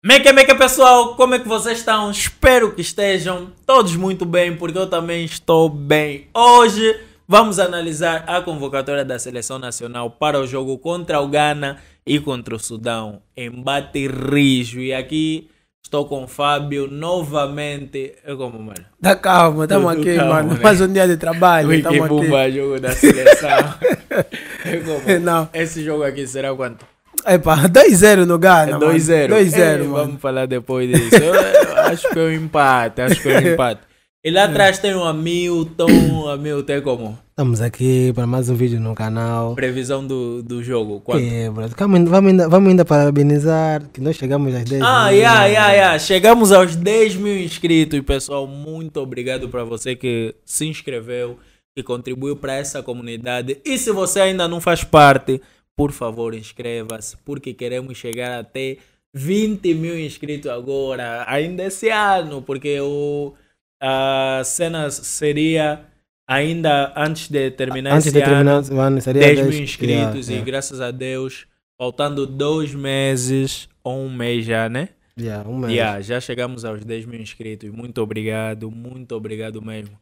Meca, meca pessoal, como é que vocês estão? Espero que estejam todos muito bem, porque eu também estou bem. Hoje vamos analisar a convocatória da seleção nacional para o jogo contra o Ghana e contra o Sudão. Embate rijo. E aqui estou com o Fábio novamente. Eu como, mano? Dá tá calma, estamos aqui, calma, mano. Né? Mais um dia de trabalho. Que bomba, jogo da seleção. eu como? Não. Esse jogo aqui será quanto? Epá, 2-0 no Gana, 2-0. 2-0. Vamos falar depois disso. Eu, acho que é um empate. Acho que é um empate. E lá é. atrás tem o Hamilton. Hamilton é como? Estamos aqui para mais um vídeo no canal. Previsão do, do jogo. Quanto? Vamos, vamos, ainda, vamos ainda parabenizar que nós chegamos aos 10 Ah, mil. Yeah, yeah, yeah. Chegamos aos 10 mil inscritos, pessoal. Muito obrigado para você que se inscreveu, que contribuiu para essa comunidade. E se você ainda não faz parte por favor inscreva-se, porque queremos chegar até 20 mil inscritos agora, ainda esse ano, porque o, a cena seria ainda antes de terminar antes esse de terminar, ano, mano, seria 10, mil inscritos yeah, e yeah. graças a Deus, faltando dois meses ou um mês já, né? Yeah, um mês. já chegamos aos 10 mil inscritos. Muito obrigado, muito obrigado mesmo.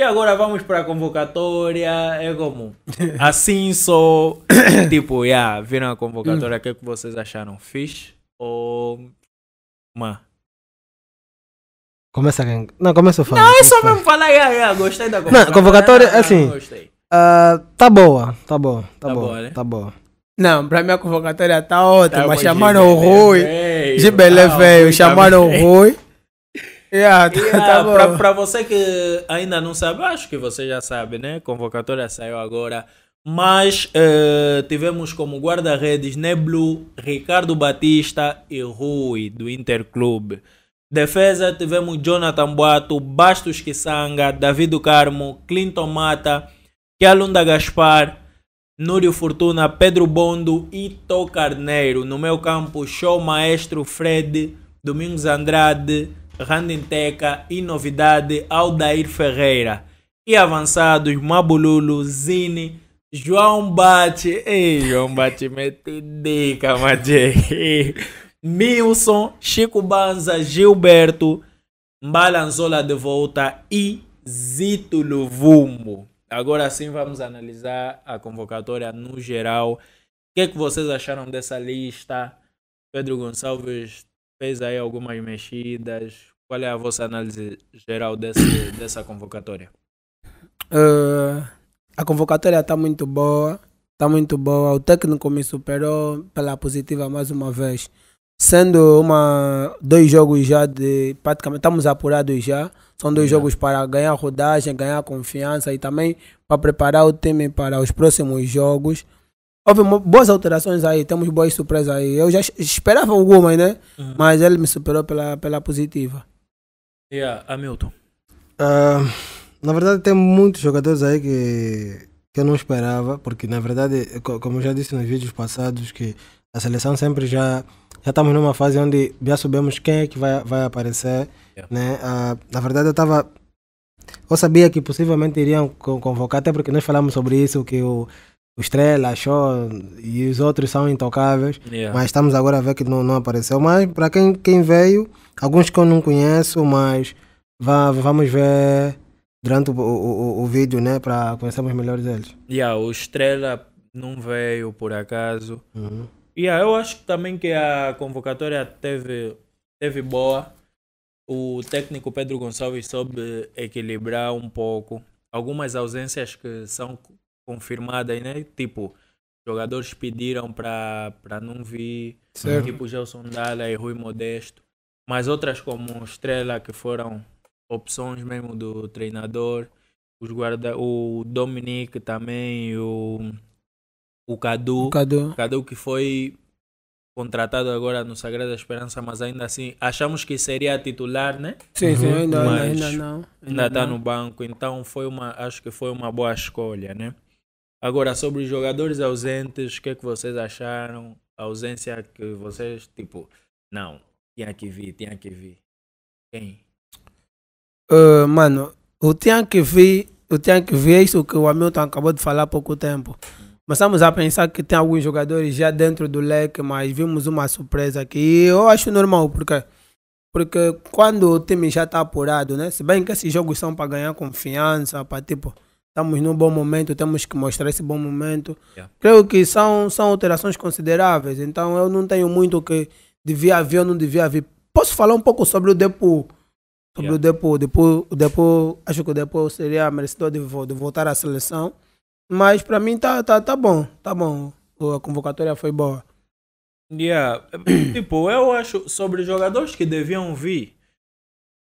E agora vamos para a convocatória. É como? Assim só. tipo, yeah, viram a convocatória. O que, é que vocês acharam? Fixe ou. Má? Começa quem? Não, começa a falar. Não, é só mesmo falar. Yeah, yeah, gostei da convocatória. Não, convocatória, é assim. Não gostei. Uh, tá boa, tá boa, tá, tá boa, boa né? tá boa. Não, pra mim a convocatória tá outra. Tá chamaram o Rui. Gibelé tá veio, tá chamaram o Rui. Yeah, tá pra, pra, você que ainda não sabe, acho que você já sabe, né? Convocatória saiu agora. Mas uh, tivemos como guarda-redes Neblu, Ricardo Batista e Rui, do Interclube. Defesa, tivemos Jonathan Boato, Bastos Kisanga, Davi do Carmo, Clinton Mata, Kialunda Gaspar, Núrio Fortuna, Pedro Bondo e Tô Carneiro. No meu campo, Show Maestro Fred, Domingos Andrade, Randinteca e novidade Aldair Ferreira. E avançados Mabululu, Zine, João Bate. Ei, João Bate, mete dica, Madje. Milson, Chico Banza, Gilberto, Balanzola de volta e Zito Luvumbo. Agora sim vamos analisar a convocatória no geral. O que, é que vocês acharam dessa lista? Pedro Gonçalves fez aí algumas mexidas, qual é a vossa análise geral desse, dessa convocatória? Uh, a convocatória está muito boa, está muito boa. O técnico me superou pela positiva mais uma vez. Sendo uma, dois jogos já de. Praticamente estamos apurados já. São dois jogos para ganhar rodagem, ganhar confiança e também para preparar o time para os próximos jogos. Houve boas alterações aí, temos boas surpresas aí. Eu já esperava algumas, né? Uhum. Mas ele me superou pela, pela positiva. Yeah, Hamilton. Uh, na verdade, tem muitos jogadores aí que, que eu não esperava, porque na verdade, como eu já disse nos vídeos passados, que a seleção sempre já já estamos numa fase onde já sabemos quem é que vai, vai aparecer, yeah. né? Uh, na verdade, eu estava eu sabia que possivelmente iriam convocar, até porque nós falamos sobre isso, que o, o Estrela, Show e os outros são intocáveis. Yeah. Mas estamos agora a ver que não, não apareceu. Mas para quem, quem veio, alguns que eu não conheço, mas vá, vamos ver durante o, o, o vídeo, né? Para conhecermos melhor eles. Yeah, o Estrela não veio por acaso. Uhum. Yeah, eu acho também que a convocatória teve, teve boa. O técnico Pedro Gonçalves soube equilibrar um pouco algumas ausências que são aí né? Tipo, jogadores pediram para não vir, certo. tipo Gelson Dalla e Rui Modesto. Mas outras como Estrela, que foram opções mesmo do treinador, os guarda o Dominic também, o, o Cadu. O Cadu. Cadu que foi contratado agora no Sagrada Esperança, mas ainda assim achamos que seria titular, né? Sim, sim, ainda, uhum. mas ainda não. Ainda está no banco, então foi uma, acho que foi uma boa escolha, né? Agora, sobre os jogadores ausentes, o que é que vocês acharam? A ausência que vocês, tipo, não, tinha que vir, tinha que vir. Quem? Uh, mano, o tinha que vir, o tinha que é isso que o Hamilton acabou de falar há pouco tempo. Começamos a pensar que tem alguns jogadores já dentro do leque, mas vimos uma surpresa aqui. E eu acho normal, porque porque quando o time já está apurado, né? Se bem que esses jogos são para ganhar confiança, para tipo, estamos num bom momento, temos que mostrar esse bom momento. Yeah. Creio que são, são alterações consideráveis, então eu não tenho muito que devia haver ou não devia haver. Posso falar um pouco sobre o Depo? Sobre yeah. o Depo. Depo, Depo. Acho que o Depo seria merecedor de, de voltar à seleção. Mas para mim tá, tá, tá bom, tá bom. A convocatória foi boa. Yeah. tipo, eu acho sobre jogadores que deviam vir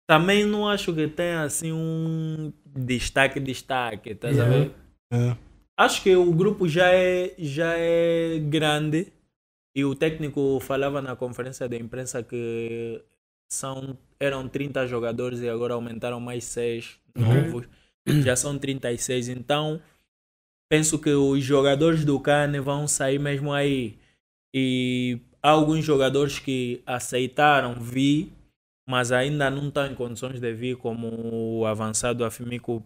também não acho que tenha assim um destaque, destaque, tá yeah. É. sabendo? Yeah. É. Acho que o grupo já é, já é grande e o técnico falava na conferência de imprensa que são, eram 30 jogadores e agora aumentaram mais 6 uhum. novos. Uhum. Já são 36, então penso que os jogadores do Cane vão sair mesmo aí. E há alguns jogadores que aceitaram vi mas ainda não está em condições de vir como o avançado Afimico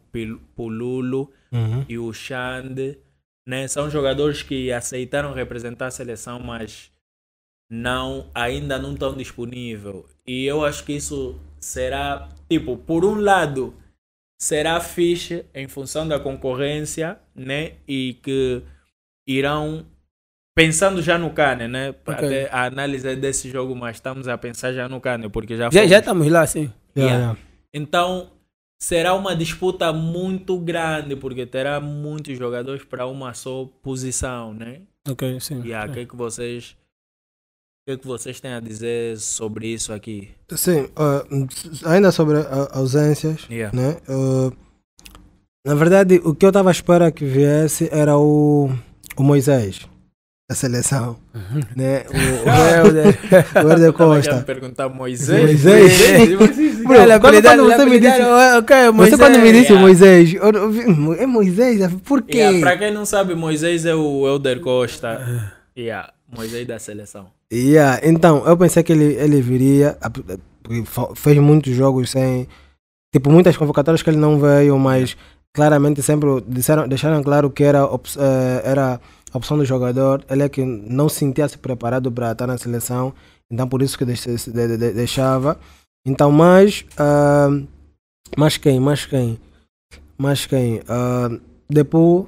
Pululo uhum. e o Xande. Né? São jogadores que aceitaram representar a seleção, mas não ainda não estão disponíveis. E eu acho que isso será, tipo, por um lado, será fixe em função da concorrência, né? E que irão Pensando já no Cane, né? Okay. a análise desse jogo, mas estamos a pensar já no Cane, porque já, já, já estamos lá, sim. Yeah. Yeah. Então, será uma disputa muito grande, porque terá muitos jogadores para uma só posição, né? Ok, sim. E yeah, o é. que, é que vocês. O que, é que vocês têm a dizer sobre isso aqui? Sim, uh, ainda sobre ausências, yeah. né? Uh, na verdade, o que eu estava à espera que viesse era o, o Moisés a seleção. né? O, o, o Helder Costa. perguntar Moisés. Moisés. Ah, Moisés. Bro, quando, quando você me disse. Okay, Moisés. Você quando me disse yeah. Moisés. É Moisés? Por quê? Yeah, Para quem não sabe, Moisés é o Helder Costa. Yeah, Moisés da seleção. Yeah, então, eu pensei que ele, ele viria. Fez muitos jogos sem. Tipo, muitas convocatórias que ele não veio, mas é. claramente sempre disseram, deixaram claro que era. Eh, era a opção do jogador, ele é que não sentia-se preparado para estar na seleção, então por isso que deixava. Então, mas, uh, mas quem, mas quem, mas quem, uh, ah, depois,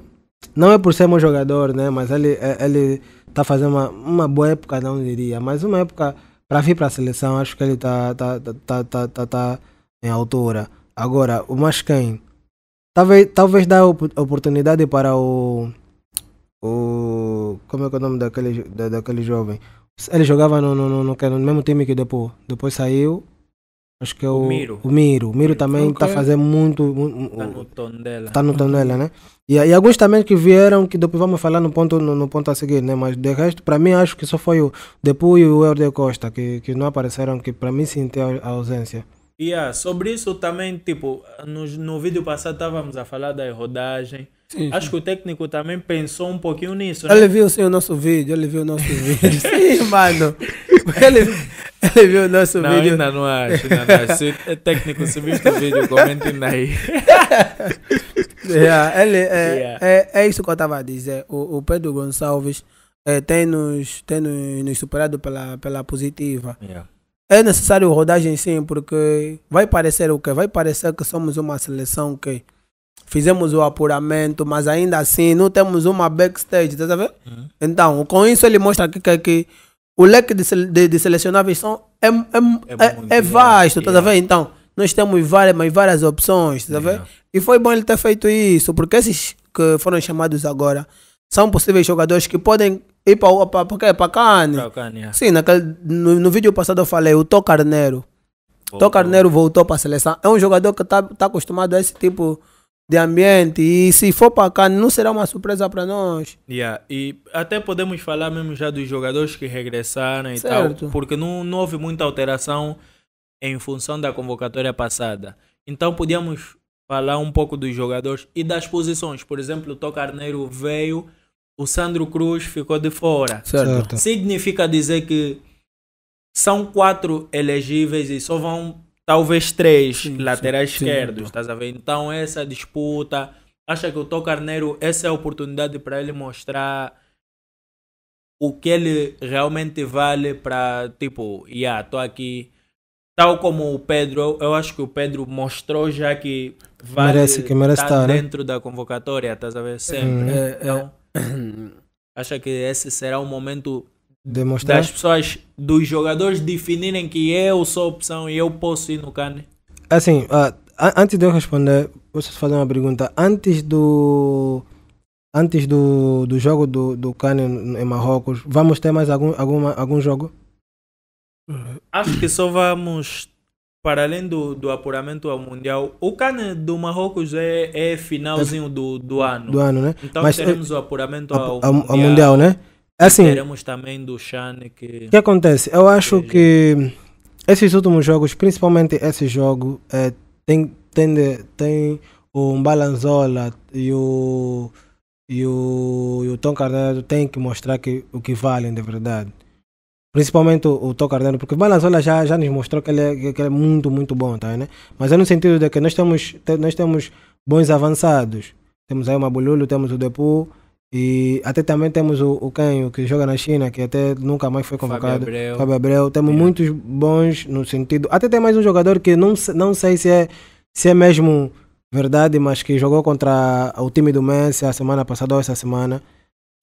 não é por ser meu jogador, né, mas ele, é, ele tá fazendo uma, uma boa época, não diria, mas uma época para vir para a seleção, acho que ele tá, tá, tá, tá, tá, tá, tá em altura. Agora, o quem talvez, talvez dá oportunidade para o o. Como é que é o nome daquele, da, daquele jovem? Ele jogava no, no, no, no, é mesmo time que depois, depois saiu. Acho que é o, o Miro. O Miro, o Miro também está fazendo muito. Está no Tondela. Está no né? E, e, alguns também que vieram, que depois vamos falar no ponto, no, no ponto a seguir, né? Mas de resto, para mim, acho que só foi o Depu e o Helder Costa que, que não apareceram, que para mim sentiu a, a ausência. Yeah, sobre isso também, tipo, no, no vídeo passado estávamos a falar da rodagem Sim, Acho sim. que o técnico também pensou um pouquinho nisso. Né? Ele viu sim, o nosso vídeo, ele viu o nosso vídeo. sim, mano. Ele, ele viu o nosso não, vídeo. Ainda não acho, ainda não acho. Se, é técnico, se viste o vídeo, comentem aí. yeah, é, ele, é, yeah. é, é, isso que eu estava a dizer. O, o Pedro Gonçalves é, tem, nos, tem nos, nos, superado pela, pela positiva. Yeah. É necessário rodagem sim, porque vai parecer o quê? Vai parecer que somos uma seleção que Fizemos o apuramento, mas ainda assim não temos uma backstage, tá vendo? Uhum. Então, com isso ele mostra que, que, que o leque de, de, de selecionáveis são, é, é, é, é vasto, yeah. tá vendo? Então, nós temos várias, mas várias opções, tá yeah. E foi bom ele ter feito isso, porque esses que foram chamados agora são possíveis jogadores que podem ir para para para para Cane. Yeah. Sim, naquele, no, no, vídeo passado eu falei o Tô Carneiro. Oh, Tô Carneiro voltou para a seleção. É um jogador que está tá acostumado a esse tipo de ambiente. E se for para cá, não será uma surpresa para nós. Yeah. E até podemos falar mesmo já dos jogadores que regressaram e certo. tal, porque não, não houve muita alteração em função da convocatória passada. Então podíamos falar um pouco dos jogadores e das posições. Por exemplo, o Tocarneiro Carneiro veio, o Sandro Cruz ficou de fora. Certo. Significa dizer que são quatro elegíveis e só vão talvez três sim, laterais sim, esquerdos, sim. Então. estás a ver? Então essa disputa, acha que o Tocarneiro Carneiro, essa é a oportunidade para ele mostrar o que ele realmente vale para, tipo, yeah, tô aqui. Tal como o Pedro, eu acho que o Pedro mostrou já que vale merece, que merece tá estar, né? dentro né? da convocatória, estás a ver? Sempre. Hum. Então, é, é. acha que esse será o momento Demonstrar. das pessoas, dos jogadores definirem que eu é sou a opção e eu posso ir no Cane? Assim, uh, antes de eu responder, posso fazer uma pergunta. Antes do antes do, do jogo do, do Kane em Marrocos, vamos ter mais algum, alguma, algum jogo? Acho que só vamos, para além do, do apuramento ao Mundial, o Cane do Marrocos é, é finalzinho é do, do ano. Do ano, né? Então Mas, eh, teremos o apuramento ao, ao, ao mundial, mundial, né? Assim, teremos também do Shane que. O que acontece? Eu acho que esses últimos jogos, principalmente esse jogo, é, tem, tem, tem o Balanzola e o, e o, e o Tom Carneiro tem que mostrar que, o que valem de verdade. Principalmente o, o Tom Carneiro, porque o Balanzola já, já nos mostrou que ele, é, que ele é muito, muito bom, tá, né? Mas é no sentido de que nós temos, nós temos bons avançados. Temos aí o Mabululo, temos o Depu, e até também temos o, o Ken, o que joga na China, que até nunca mais foi convocado. Fábio Abreu. Fábio Abreu. Temos é. muitos bons no sentido. Até tem mais um jogador que não, não sei se é, se é mesmo verdade, mas que jogou contra o time do Messi a semana passada ou essa semana.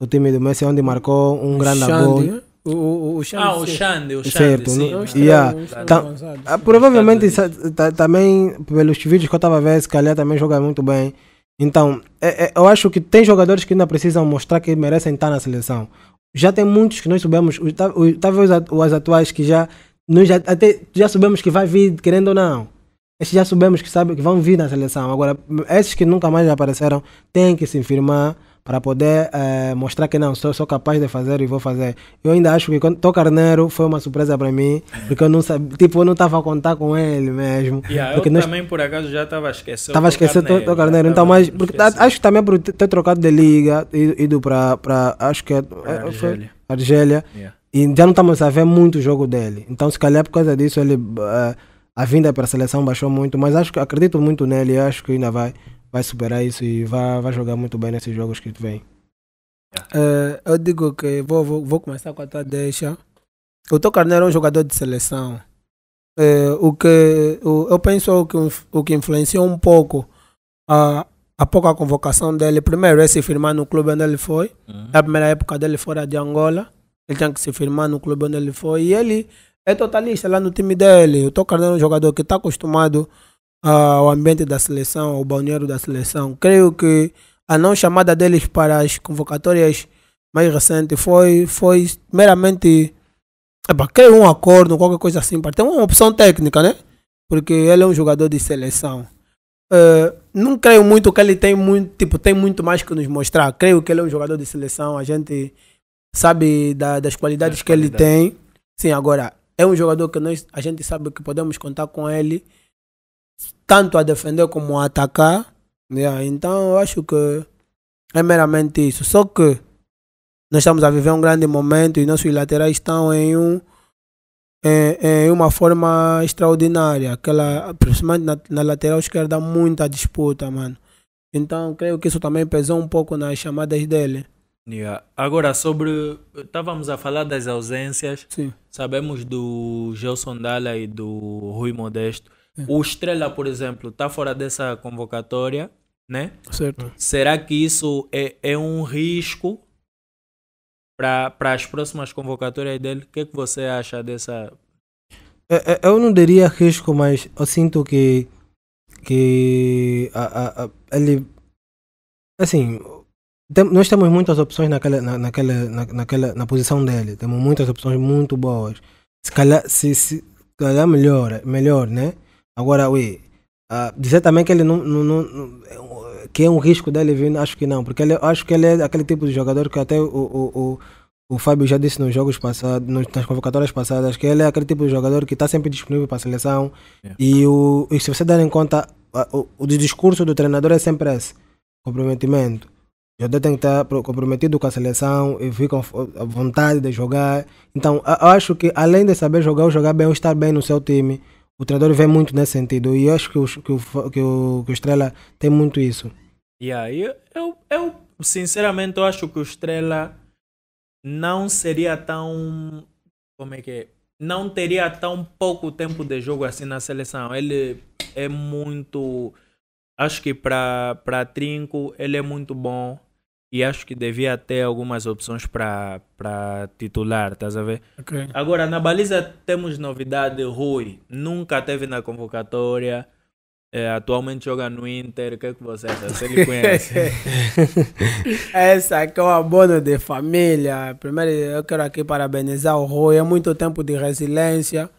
O time do Messi, onde marcou um grande gol. Né? O, o, o Xande. Ah, o Xande, o é Xande. Certo, sim. Não, né? yeah. Tá, ah, provavelmente também, pelos vídeos que eu estava a ver, se calhar também joga muito bem. Então, é, é, eu acho que tem jogadores que ainda precisam mostrar que merecem estar na seleção. Já tem muitos que nós soubemos, talvez os atuais que já, nós já, até, já soubemos que vai vir, querendo ou não. Esses já soubemos que, sabe, que vão vir na seleção. Agora, esses que nunca mais apareceram têm que se firmar para poder eh, mostrar que não, sou, sou capaz de fazer e vou fazer. Eu ainda acho que quando Tô Carneiro foi uma surpresa para mim, porque eu não sabia, tipo, eu não estava a contar com ele mesmo. Yeah, porque eu nós, também, por acaso, já estava a esquecer. Estava a esquecer Tô, Tô Carneiro. Então, mas porque, acho que também por ter trocado de liga, ido para, acho que é, é Argélia. Argélia yeah. E já não estamos a ver é muito o jogo dele. Então, se calhar por causa disso, ele, eh, a vinda para a seleção baixou muito, mas acho que acredito muito nele e acho que ainda vai vai superar isso e vai, vai jogar muito bem nesses jogos que vem. Uh, eu digo que vou, vou, vou começar com a tua deixa. O teu Carneiro é um jogador de seleção. Uh, o que o, eu penso o que, o que influenciou um pouco a, a pouca convocação dele. Primeiro, é se firmar no clube onde ele foi. Uhum. Na primeira época dele fora de Angola. Ele tinha que se firmar no clube onde ele foi. E ele é totalista lá no time dele. O teu Carneiro é um jogador que está acostumado ao ah, ambiente da seleção, ao balneário da seleção. Creio que a não chamada deles para as convocatórias mais recentes foi, foi meramente. Epa, creio um acordo, qualquer coisa assim. para ter uma opção técnica, né? Porque ele é um jogador de seleção. Uh, não creio muito que ele tem muito, tipo, tem muito mais que nos mostrar. Creio que ele é um jogador de seleção. A gente sabe da, das qualidades das que qualidades. ele tem. Sim, agora é um jogador que nós, a gente sabe que podemos contar com ele tanto a defender como a atacar. Yeah, então eu acho que é meramente isso. Só que nós estamos a viver um grande momento e nossos laterais estão em um em, em uma forma extraordinária. Aquela, principalmente na, na lateral esquerda, muita disputa, mano. Então creio que isso também pesou um pouco nas chamadas dele. Yeah. Agora, sobre. Estávamos a falar das ausências. Sim. Sabemos do Gelson Dalla e do Rui Modesto. É. O Estrela, por exemplo, está fora dessa convocatória, né? Certo. Será que isso é, é um risco para as próximas convocatórias dele? O que, é que você acha dessa? É, é, eu não diria risco, mas eu sinto que que a, a, a, ele assim tem, nós temos muitas opções naquela na, naquela na, naquela na posição dele temos muitas opções muito boas se calhar se, se calhar melhor melhor né Agora, Ui, uh, ah, dizer também que ele não, não, não, que é um risco dele vir, acho que não, porque ele, acho que ele é aquele tipo de jogador que até o, o, o, o Fábio já disse nos jogos passados, nas convocatórias passadas, que ele é aquele tipo de jogador que está sempre disponível para a seleção. Yeah. É. E, o, e se você der em conta, ah, o, o discurso do treinador é sempre esse: comprometimento. O jogador tem que estar comprometido com a seleção e fica a vontade de jogar. Então, eu acho que além de saber jogar, jogar bem, estar bem no seu time o treinador vem muito nesse sentido. E eu acho que, que, o, que, o, que o Estrela tem muito isso. Yeah, eu, eu, eu, sinceramente, eu acho que o Estrela não seria tão. Como é que é? Não teria tão pouco tempo de jogo assim na seleção. Ele é muito. Acho que para Trinco ele é muito bom e acho que devia ter algumas opções para titular, estás a ver? Okay. Agora, na baliza temos novidade, Rui, nunca teve na convocatória, é, atualmente joga no Inter, o que é que você acha? Você lhe conhece? Essa aqui é uma abono de família, primeiro eu quero aqui parabenizar o Rui, é muito tempo de resiliência,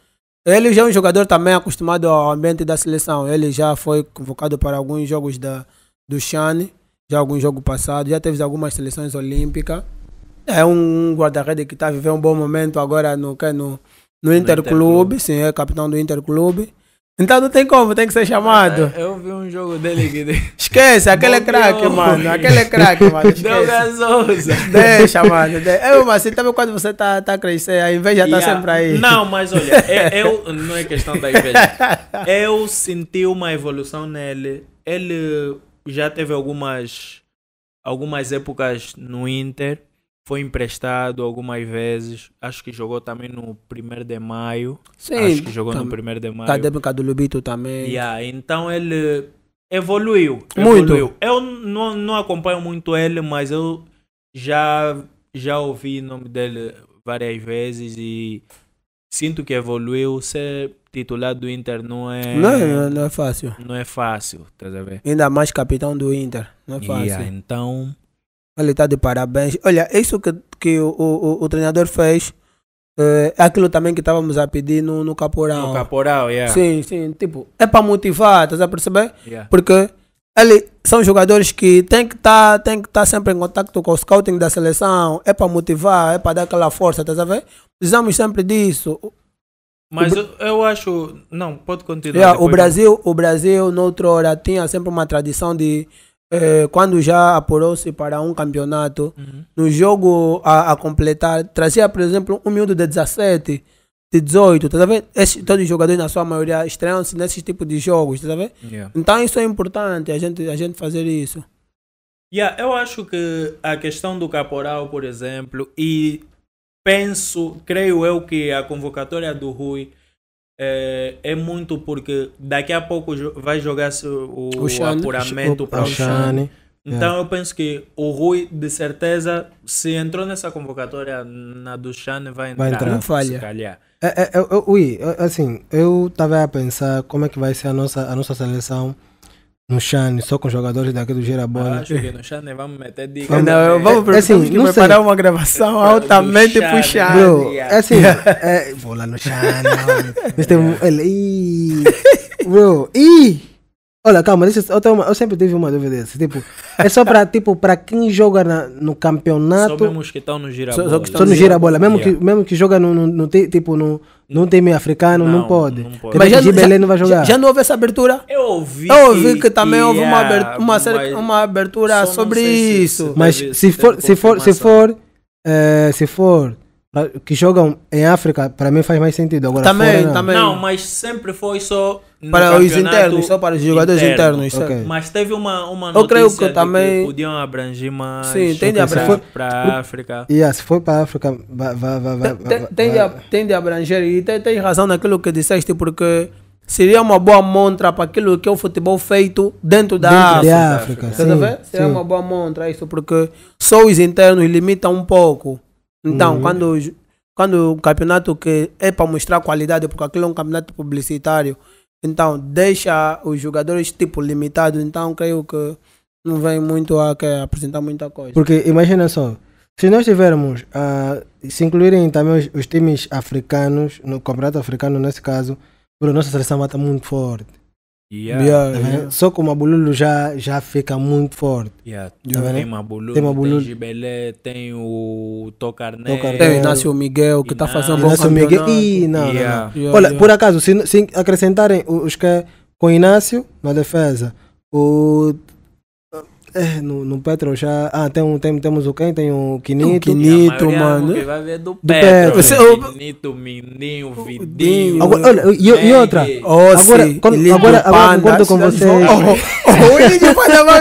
ele já é um jogador também acostumado ao ambiente da seleção, ele já foi convocado para alguns jogos da, do Xane, já algum jogo passado, já teve algumas seleções olímpicas. É um guarda-rede que está vivendo um bom momento agora no, no, no Interclube, Inter sim, é capitão do Interclube. Então não tem como, tem que ser chamado. É, eu vi um jogo dele que. Esquece, aquele é craque, mano. Aquele é craque, mano. Deu gasosa. Deixa, mano. De... Eu, mas assim, quando você tá, tá crescendo, a inveja yeah. tá sempre aí. Não, mas olha, é, eu. Não é questão da inveja. Eu senti uma evolução nele. Ele já teve algumas algumas épocas no Inter, foi emprestado algumas vezes, acho que jogou também no primeiro de maio. Sim, acho que jogou no primeiro de maio. Cadê época do Lubito também. Yeah, então ele evoluiu, Muito. Evoluiu. Eu não, não acompanho muito ele, mas eu já já ouvi o nome dele várias vezes e sinto que evoluiu. Ser titular do Inter não é. Não, não é fácil. Não é fácil, estás a ver? Ainda mais capitão do Inter. Não é fácil. Yeah, então. Ele está de parabéns. Olha, isso que, que o, o, o treinador fez. Eh, é aquilo também que estávamos a pedir no, no Caporal. No Caporal, yeah. Sim, sim. Tipo, é para motivar, estás a perceber? Yeah. Porque ele, são jogadores que tem que estar tá, tem que tá sempre em contato com o scouting da seleção. É para motivar, é para dar aquela força, estás a ver? Precisamos sempre disso. Mas o, eu, eu, acho. Não, pode continuar. É, o Brasil, o Brasil, noutra hora, tinha sempre uma tradição de. Eh, quando já apurou-se para um campeonato, uhum. no jogo a, a completar, trazia, por exemplo, um miúdo de 17 de 18, tá a ver? todos os jogadores, na sua maioria, estreiam-se nesses tipos de jogos, tá a ver? Yeah. Então isso é importante, a gente, a gente fazer isso. Yeah, eu acho que a questão do caporal, por exemplo, e penso, creio eu que a convocatória do Rui é, é muito porque daqui a pouco vai jogar-se o, o apuramento para o Xane. Então eu penso que o Rui, de certeza, se entrou nessa convocatória na do Xane, vai entrar. Vai entrar. Não falha. Se calhar. É, é, é, ui, assim, eu tava a pensar como é que vai ser a nossa, a nossa seleção no Xane, só com jogadores daqui do Girabola. Ah, no Xane, vamos meter dica. Não, eu, vamos é, assim, não preparar uma gravação altamente pro Xane. Bro, é assim, é, vou lá no Xane. Nós temos... Bro, ih... Olha, calma, deixa, eu, tenho uma, eu sempre tive uma dúvida dessa. Tipo, é só para tipo, pra quem joga na, no campeonato. Só mesmo que estão no girabola. Só, no girabola. Mesmo, yeah. que, mesmo que joga no, no, no tipo, no, num time africano, não, não pode. Não pode. Mas já, Gibelê não vai jogar. Já, já, não houve essa abertura? Eu ouvi. Eu ouvi que, que também yeah, houve uma abertura, uma, série, uma abertura sobre se isso. Mas se for, se for, se for, eh, se for, uh, se for que jogam em África, para mim faz mais sentido. Agora também, fora, não. também. Não, mas sempre foi só para os internos, só para os jogadores interno. internos. É. Okay. Mas teve uma uma notícia eu creio que, também... que podiam abranger mais. Sim, tende a abranger para África. Yeah, se for para África, vai, vai, vai, tem a, tende a abranger e tem, tem razão naquilo que disseste porque seria uma boa montra para aquilo que é o futebol feito dentro da dentro África. De África. Tá Você sim, tá Seria sim. uma boa montra isso, porque só os internos limitam um pouco. Então, uhum. quando, quando o campeonato que é para mostrar qualidade, porque aquilo é um campeonato publicitário, então deixa os jogadores tipo limitados, então creio que não vem muito a que apresentar muita coisa. Porque imagina só, se nós tivermos a uh, se incluírem também os, os, times africanos, no campeonato africano nesse caso, porque a nossa seleção mata muito forte. Yeah. Yeah, uhum. yeah. Só que o Mabululu já, já fica muito forte. Yeah. Tá tem, Mabululu, tem Mabululu, tem Gibelé, tem o Tocarné. Tem o Inácio Miguel, que está fazendo um bom Inácio Miguel. Ih, não, não, não. Olha, por acaso, se, se acrescentarem os que é com Inácio na defesa, o é, no, no Petro já. Ah, tem um, tem, temos o quem? Tem o Quinito. O Quinito, mano. Que vai ver é do, do Petro. Petro. Quinito, né? Mininho, Vidinho. Agora, olha, e, e outra? Oh, agora, sim. agora, agora concordo com vocês. O Índio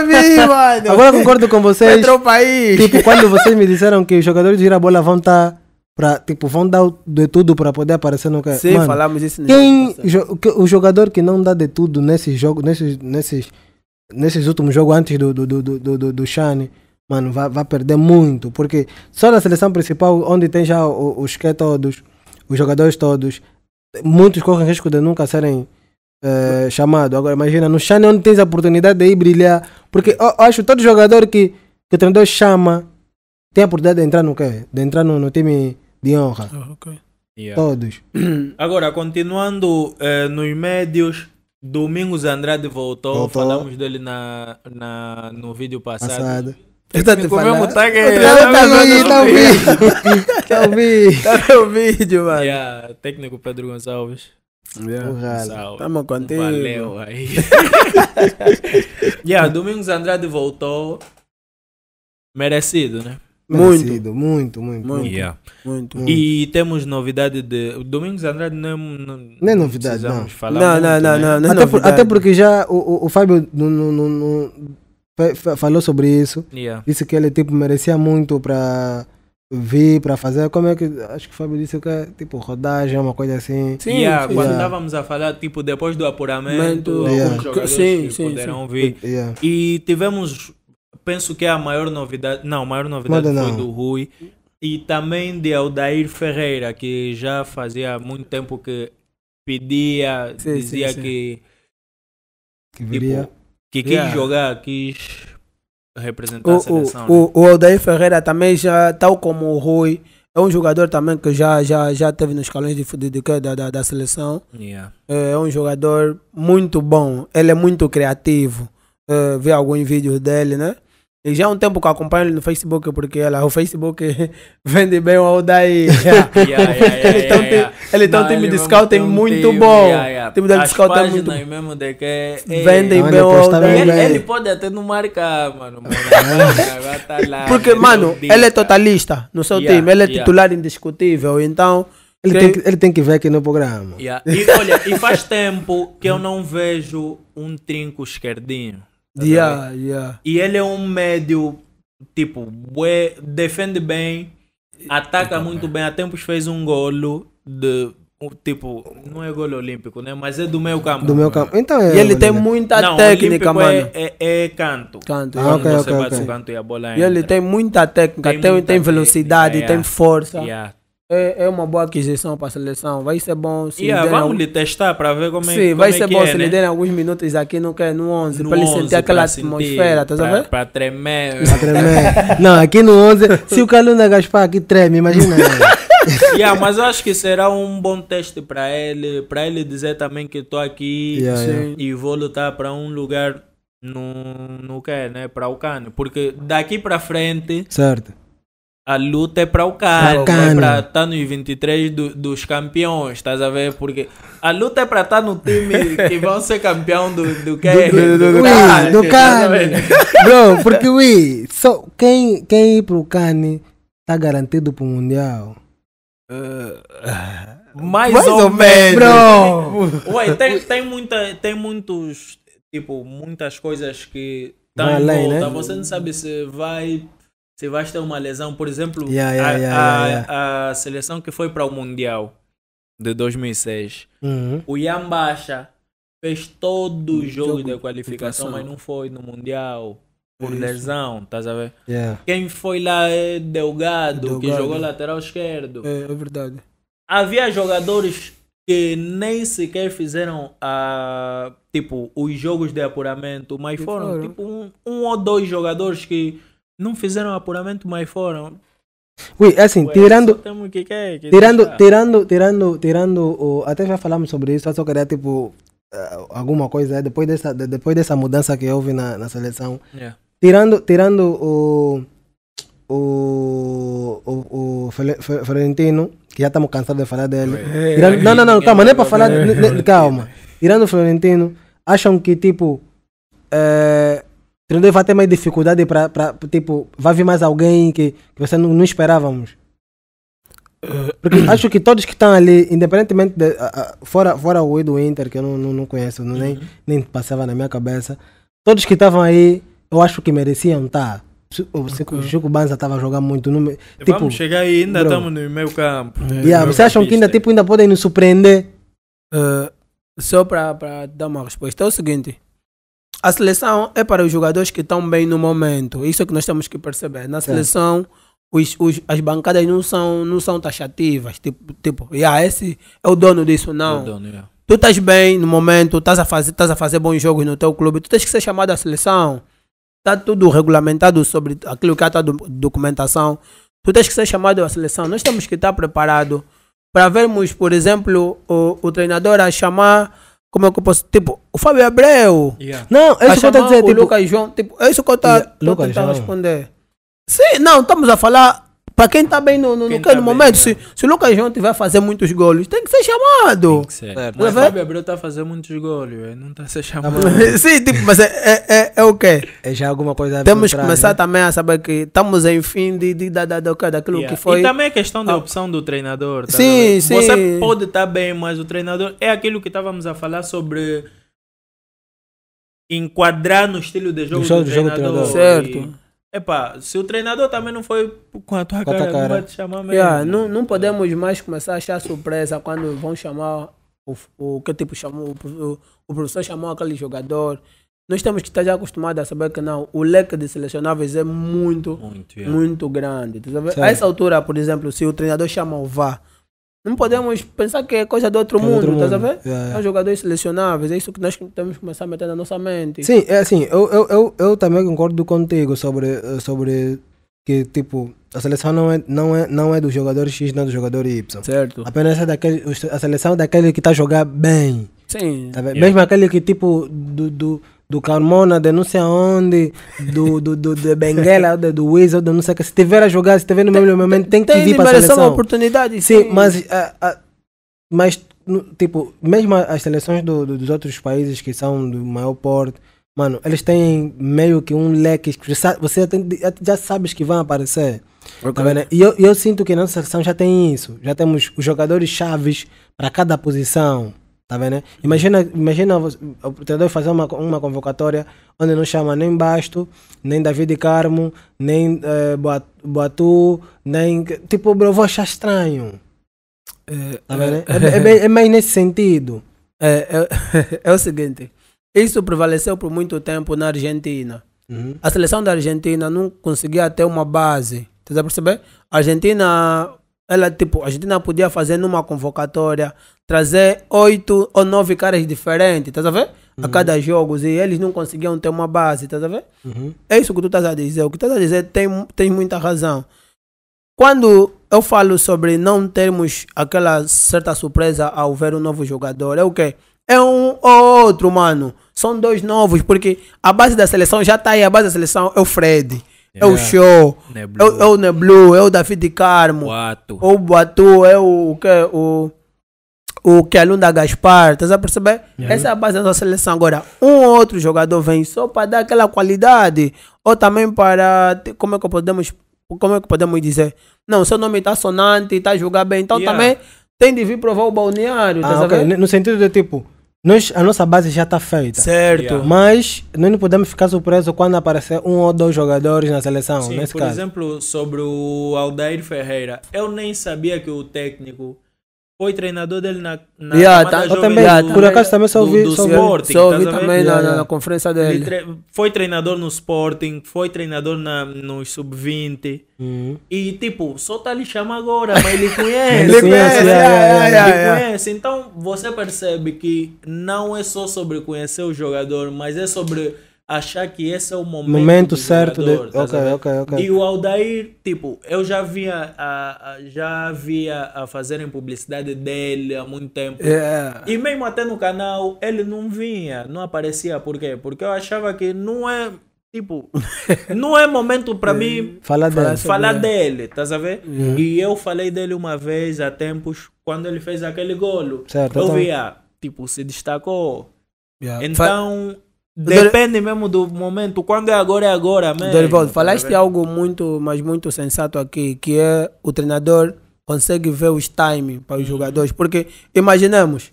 vir, mano. Agora concordo com vocês. Petro País. Tipo, quando vocês me disseram que os jogadores de Irabola vão estar. Tá pra, tipo, vão dar de tudo para poder aparecer no que Sim, mano, falamos isso. Quem, jo, que, o jogador que não dá de tudo nesses jogos, nesses, nesses nesses últimos jogos antes do, do, do, do, do, do Shane mano, vai, vai perder muito. Porque só na seleção principal, onde tem já os que todos, os jogadores todos, muitos correm risco de nunca serem eh, chamados. Agora, imagina, no Shane onde tens a oportunidade de ir brilhar. Porque eu, eu acho que todo jogador que, que o treinador chama tem a oportunidade de entrar no quê? De entrar no, no time de honra. Oh, okay. yeah. Todos. Agora, continuando eh, nos médios Domingos Andrade voltou, voltou. falamos dele na, na, no vídeo passado. passado. Tá te falando. Tá ouvindo, tá ouvindo. Tá ouvindo. Tá no vídeo, mano. Yeah, técnico Pedro Gonçalves. Yeah. Tamo contigo. Valeu aí. yeah, Domingos Andrade voltou. Merecido, né? Muito. muito, muito, muito. Yeah. muito. E temos novidade de. O Domingos Andrade não é. Não, não é novidade, não. Falar não, muito, não, não, né? não, não, é até, é por, até porque já o, o, o Fábio no, no, no, no, falou sobre isso. Yeah. Disse que ele tipo, merecia muito para vir para fazer, como é que, acho que o Fábio disse que é tipo rodagem, uma coisa assim. Sim, yeah, quando yeah. estávamos a falar, tipo, depois do apuramento, yeah. alguns jogadores sim, sim, puderam sim. vir. E tivemos penso que é a maior novidade. Não, a maior novidade foi do Rui. E também de Aldair Ferreira, que já fazia muito tempo que pedia, sim, dizia sim, sim. que. Que tipo, viria. Tipo, que quis yeah. jogar, quis representar o, a seleção. O, né? o, o Aldair Ferreira também já, tal como o Rui, é um jogador também que já, já, já teve nos escalões de, de, de, da, da, da seleção. Yeah. É, é um jogador muito bom, ele é muito criativo. É, vi alguns vídeos dele, né? E já há um tempo que eu acompanho ele no Facebook, porque ela, o Facebook vende bem o Aldair. ele tem um time de scouting muito bom. O time de scouting é muito bom. mesmo de que... bem o Aldair. Ele, pode até não marcar, mano. Tá tá porque, mano, ele é totalista no seu time. Ele é titular indiscutível, então... Ele, tem que, ele tem que ver aqui no programa. E, olha, e faz tempo que eu não vejo um trinco esquerdinho. Tá yeah, yeah. E ele é um médio, tipo, bué, defende bem, ataca então, muito é. bem. bem. A tempos fez um golo de. Tipo, não é golo olímpico, né? Mas é do meu campo. Do meu campo. Então é e ele tem muita não, técnica, é mano. É, é, é, canto. Canto. Ah, okay, você okay, bate okay. o canto e a bola entra. E ele tem muita técnica, tem, tem, muita tem velocidade, tem força. Yeah, é, é uma boa aquisição para a seleção. Vai ser bom se yeah, Vamos algum... lhe testar para ver como Sim, é Sim, vai é ser bom é, se né? lhe derem alguns minutos aqui no, no 11, para ele sentir aquela atmosfera, tá sabendo? Para tremer. Para tremer. Não, aqui no 11, se o Caluna Gaspar aqui treme, imagina. yeah, mas eu acho que será um bom teste para ele, para ele dizer também que estou aqui yeah, yeah. e vou lutar para um lugar no, no que, né? Para o Cano. Porque daqui para frente. Certo a luta é para o cara, é para estar tá nos 23 do, dos campeões, estás a ver? Porque a luta é para estar tá no time que vão ser campeão do, do que é Do, do, do, Cane, do Cane. Bro, porque ui, só quem, quem ir pro Cane tá garantido pro Mundial. Uh, mais, mais, ou, ou menos. Bro. Ué, tem, tem, muita, tem muitos, tipo, muitas coisas que tá em volta. Né? Você não sabe se vai se vais ter uma lesão, por exemplo, yeah, yeah, a, yeah, a, a, seleção que foi para o Mundial de 2006, uhum. o Yambasha fez todo o jogo, jogo de qualificação, mas não foi no Mundial por lesão, estás a ver? Yeah. Quem foi lá é Delgado, Delgado, que jogou lateral esquerdo. É, é verdade. Havia jogadores que nem sequer fizeram a, tipo os jogos de apuramento, mas foram, foram tipo um, um, ou dois jogadores que não fizeram apuramento, mas foram. Ui, é assim, Ué, tirando, que quer, que tirando, tirando, tirando, tirando, oh, até já falamos sobre isso, eu só queria, tipo, uh, alguma coisa, eh, depois dessa, de, depois dessa mudança que houve na, na seleção, yeah. É. tirando, tirando o, o, o, o Florentino, que já estamos cansados de falar dele, tirando, não, não, não, calma, nem para falar, calma, tirando o Florentino, acham que, tipo, eh, Entendeu? Vai ter mais dificuldade para, tipo, vai vir mais alguém que, que você não, não esperávamos. Porque eh, acho que todos que estão ali, independentemente de, fora, fora o do Inter, que eu não, não, não conheço, não, nem, uhum. nem passava na minha cabeça, todos que estavam aí, eu acho que mereciam estar. Tá? O Chico, okay. Chico Banza estava jogando muito. No, eh, tipo, Vamos chegar aí, ainda estamos no meio campo. É, yeah, vocês acham que ainda, tipo, ainda podem nos surpreender? Uh, só para dar uma resposta, é o seguinte: a seleção é para os jogadores que estão bem no momento. Isso é que nós temos que perceber. Na seleção, os, os, as bancadas não são, não são taxativas. Tipo, tipo yeah, esse é o dono disso, é não. É dono, yeah. Tu estás bem no momento, estás a, fazer, estás a fazer bons jogos no teu clube, tu tens que ser chamado à seleção. Está tudo regulamentado sobre aquilo que está é do, documentação. Tu tens que ser chamado à seleção. Nós temos que estar preparado para vermos, por exemplo, o, o treinador a chamar como é que eu posso. Tipo, o Fábio Abreu. Yeah. Não, é isso que eu estou a dizer. O tipo Lucas João. Tipo, é isso que eu estou yeah, a responder. Sim, não, estamos a falar Pra quem tá bem no, no, no, tá no momento, bem, né? se, se o Lucas João tiver a fazer muitos gols, tem que ser chamado. Tem que ser. É, é mas o Fábio Abreu tá fazendo muitos gols, não tá ser tá chamado. Sim, tipo, mas é, é, é, é, o quê? É já alguma coisa a Temos que começar né? também a saber que estamos em fim de, de, da, da, daquilo yeah. que foi. E também é questão da ah. opção do treinador. Tá sim, sim. Você pode estar tá bem, mas o treinador é aquilo que estávamos a falar sobre enquadrar no estilo de jogo do, do, jogo, do treinador. Certo. E Epá, se o treinador também não foi com a tua, com cara, cara, não vai te chamar mesmo. Yeah, não, não podemos mais começar a achar surpresa quando vão chamar o, o que tipo chamou, o, o professor chamou aquele jogador. Nós temos que estar já acostumados a saber que não, o leque de selecionáveis é muito, muito, yeah. muito grande. Tá a essa altura, por exemplo, se o treinador chama o VAR, não podemos pensar que é coisa do outro é mundo, outro tá mundo. estás a ver? São jogadores selecionáveis, é isso que nós temos que começar a meter na nossa mente. Sim, é assim, eu, eu, eu, eu também concordo contigo sobre, sobre que, tipo, a seleção não é, não é, não é do jogador X, não é do jogador Y. Certo. Apenas é daquele, a seleção é daquele que está a jogar bem. Sim. Tá yeah. Mesmo aquele que, tipo, do, do do Carmona, de não sei aonde, do, do, do, Benguela, de, do Wizard, de não sei o que. Se tiver a jogar, se tiver no mesmo momento, tem, que tem, vir para é a seleção. Tem uma oportunidade. Sim, sim. mas, uh, uh, mas no, tipo, mesmo as seleções do, do, dos outros países que são do maior porte, mano, eles têm meio que um leque, você tem, já sabes que vão aparecer. Tá okay. Tá E eu, eu sinto que na nossa seleção já tem isso. Já temos os jogadores chaves para cada posição. Tá vendo? Imagina, imagina o treinador fazer uma, uma convocatória onde não chama nem Basto, nem David Carmo, nem eh, Boatu, nem. Tipo, eu vou achar estranho. É, tá é, vendo? É, é, é, é, mais nesse sentido. É, é, é, o seguinte: isso prevaleceu por muito tempo na Argentina. Uhum. A seleção da Argentina não conseguia ter uma base. Tá a perceber? A Argentina ela, tipo, a Argentina podia fazer numa convocatória, trazer oito ou nove caras diferentes, tá a ver? Uhum. A cada jogo, e eles não conseguiam ter uma base, tá a ver? Uhum. É isso que tu estás a dizer. O que tu estás a dizer tem, tem muita razão. Quando eu falo sobre não termos aquela certa surpresa ao ver um novo jogador, é o quê? É um ou outro, mano. São dois novos, porque a base da seleção já tá aí. A base da seleção é o Fred. É o né? show. É, é o Neblu, é, né é o David Carmo. Boato. É o Boato, é o que é o o que aluno Gaspar, tá a perceber? Essa é a base da nossa seleção. Agora, um outro jogador vem só para dar aquela qualidade, ou também para, como é que podemos, como é que podemos dizer? Não, seu nome está sonante, está jogar bem, então yeah. também tem de vir provar o balneário, tá ah, okay. No sentido de tipo, nós, a nossa base já está feita. Certo. Yeah. Mas nós não podemos ficar surpresos quando aparecer um ou dois jogadores na seleção. Sim, por caso. exemplo, sobre o Aldair Ferreira. Eu nem sabia que o técnico foi treinador dele na, na yeah, tá, também, yeah, Por acaso também só ouvi. Do, do Sporting. Só tá ouvi também na, na, na, conferência dele. Tre... Foi treinador no Sporting, foi treinador na, no Sub-20. Uhum. E tipo, só tá lhe chama agora, mas ele conhece. ele conhece, ele conhece. Então você percebe que não é só sobre conhecer o jogador, mas é sobre achar que esse é o momento, momento certo jogador, de... tá okay, E o Aldair, tipo, eu já via a, a, já via a em publicidade dele há muito tempo. Yeah. É. E mesmo até no canal ele não vinha, não aparecia, por quê? Porque eu achava que não é Tipo, não é momento para é, mim falar dele, falar dele tá sabendo? Uhum. E eu falei dele uma vez há tempos, quando ele fez aquele golo. Certo, eu então... via, ah, tipo, se destacou. Yeah. Então, Fa Depende mesmo do momento. Quando é agora, é agora, mesmo. Dorival, falaste algo muito, mas muito sensato aqui, que é o treinador consegue ver os time para os uhum. jogadores. Porque imaginemos,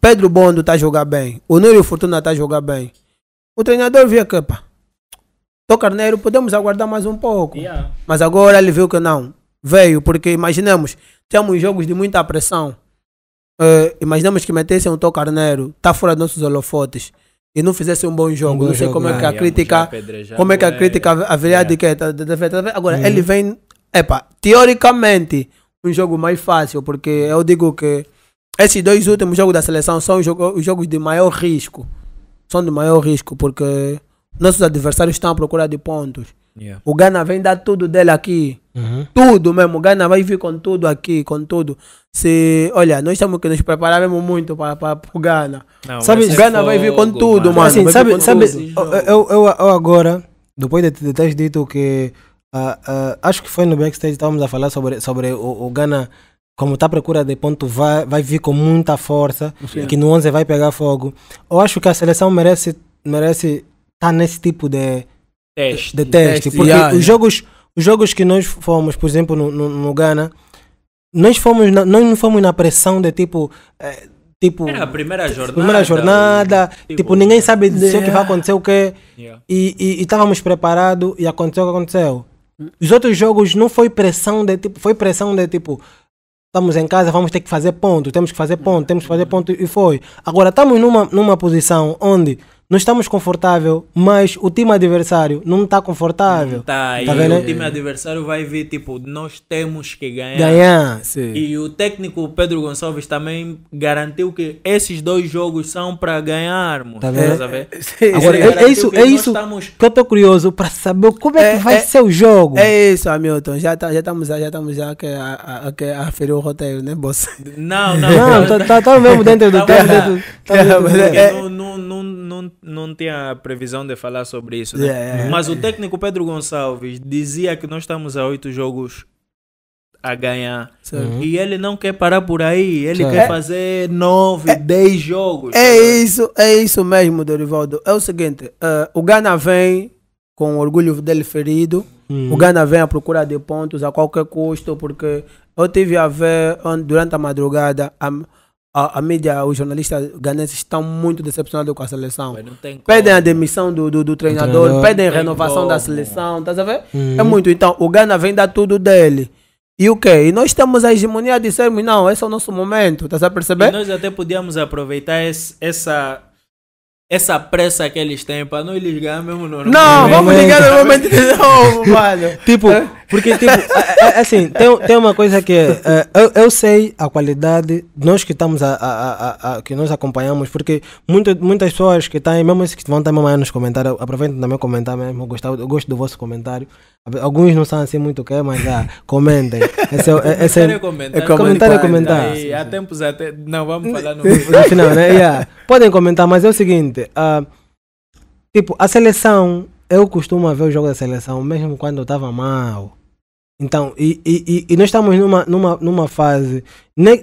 Pedro Bondo está a jogar bem, o Núrio Fortuna está a jogar bem. O treinador via que, pá, Tô Carneiro, podemos aguardar mais um pouco. Yeah. Mas agora ele viu que não. Veio, porque imaginemos, temos jogos de muita pressão. Uh, imaginemos que metessem o Tô Carneiro, está fora dos nossos holofotes e não fizesse um bom jogo. Um bom não sei jogo, como é que é, a crítica. Como é que a é, crítica haveria de que. Agora, uhum. ele vem. Epa, teoricamente, um jogo mais fácil, porque eu digo que esses dois últimos jogos da seleção são os jogos de maior risco. São de maior risco, porque nossos adversários estão à procura de pontos. Yeah. O Ghana vem dar tudo dele aqui. Uhum. Tudo mesmo. O Ghana vai vir com tudo aqui, com tudo. Se, olha, nós temos que nos preparar mesmo muito para, para, para o Ghana. Não, sabe, o Ghana fogo, vai vir com tudo, mano. Assim, sabe, sabe eu, eu, eu, agora, depois de, de teres dito que. Uh, uh, acho que foi no backstage estávamos a falar sobre, sobre o, o Ghana como está à procura de ponto, vai, vai vir com muita força, Sim. que no 11 vai pegar fogo. Eu acho que a seleção merece, merece está nesse tipo de teste. De teste, teste porque yeah, os, Jogos, os jogos que nós fomos, por exemplo, no, no, no Ghana, nós, fomos na, nós não fomos na pressão de tipo. É, tipo Era a primeira jornada. Primeira jornada tipo, tipo, ninguém sabe dizer yeah. o que vai acontecer, o quê. Yeah. E estávamos preparados e aconteceu o que aconteceu. Hum. Os outros jogos não foi pressão de tipo, foi pressão de tipo, estamos em casa, vamos ter que fazer ponto, temos que fazer ponto, temos que fazer ponto e foi. Agora estamos numa, numa posição onde nós estamos confortável, mas o time adversário não está confortável. está tá, tá e vendo? o time adversário vai vir, tipo, nós temos que ganhar. Ganhar, sim. E o técnico Pedro Gonçalves também garantiu que esses dois jogos são para ganharmos. Tá, tá vendo? É, Agora, é, é isso, é isso estamos... que eu estou curioso para saber como é, é que vai é, ser o jogo. É isso, Hamilton, já, tá, já estamos já, já, estamos já que, a, a, a, a ferir o roteiro, né, boss? Não, não. Não, tá, tá, tá mesmo dentro do tempo. Tá, tá, tá, tá, tá, tá, tá, não, não tinha previsão de falar sobre isso, né? yeah. Mas o técnico Pedro Gonçalves dizia que nós estamos a oito jogos a ganhar. E ele não quer parar por aí. Ele Sim. quer é, fazer nove, é, dez jogos. É isso, é isso mesmo, Dorivaldo. É o seguinte, uh, o Gana vem com o orgulho dele ferido. Hum. O Gana vem à procura de pontos a qualquer custo, porque eu tive a ver durante a madrugada... A, a, a mídia, os jornalistas ganenses estão muito decepcionados com a seleção. Pedem a demissão do, do, do treinador, treinador, pedem renovação como. da seleção, tá a ver? Uhum. É muito. Então, o Gana vem dar tudo dele. E o quê? E nós temos a hegemonia de sermos, não, esse é o nosso momento, tá a perceber? E nós até podíamos aproveitar esse, essa essa pressa que eles têm para não ligar mesmo não. Não, vamos ligar momento de novo, mano. Tipo, é. porque tipo, é, é, assim, tem, tem uma coisa que é, eu, eu sei a qualidade, nós que estamos a, a, a, a que nós acompanhamos, porque muito, muitas pessoas que estão, mesmo que vão estar mesmo aí nos comentários, aproveitem também comentar mesmo, eu, eu gosto do vosso comentário. Alguns não sabem assim muito o que é, mas ah, comentem. Esse é, esse é, comentário é comentar. É comentar. É ah, há tempos até. Não, vamos falar no, no final, né? Yeah. Podem comentar, mas é o seguinte: uh, tipo, a seleção. Eu costumo ver o jogo da seleção mesmo quando eu estava mal. Então, e, e, e nós estamos numa, numa, numa fase,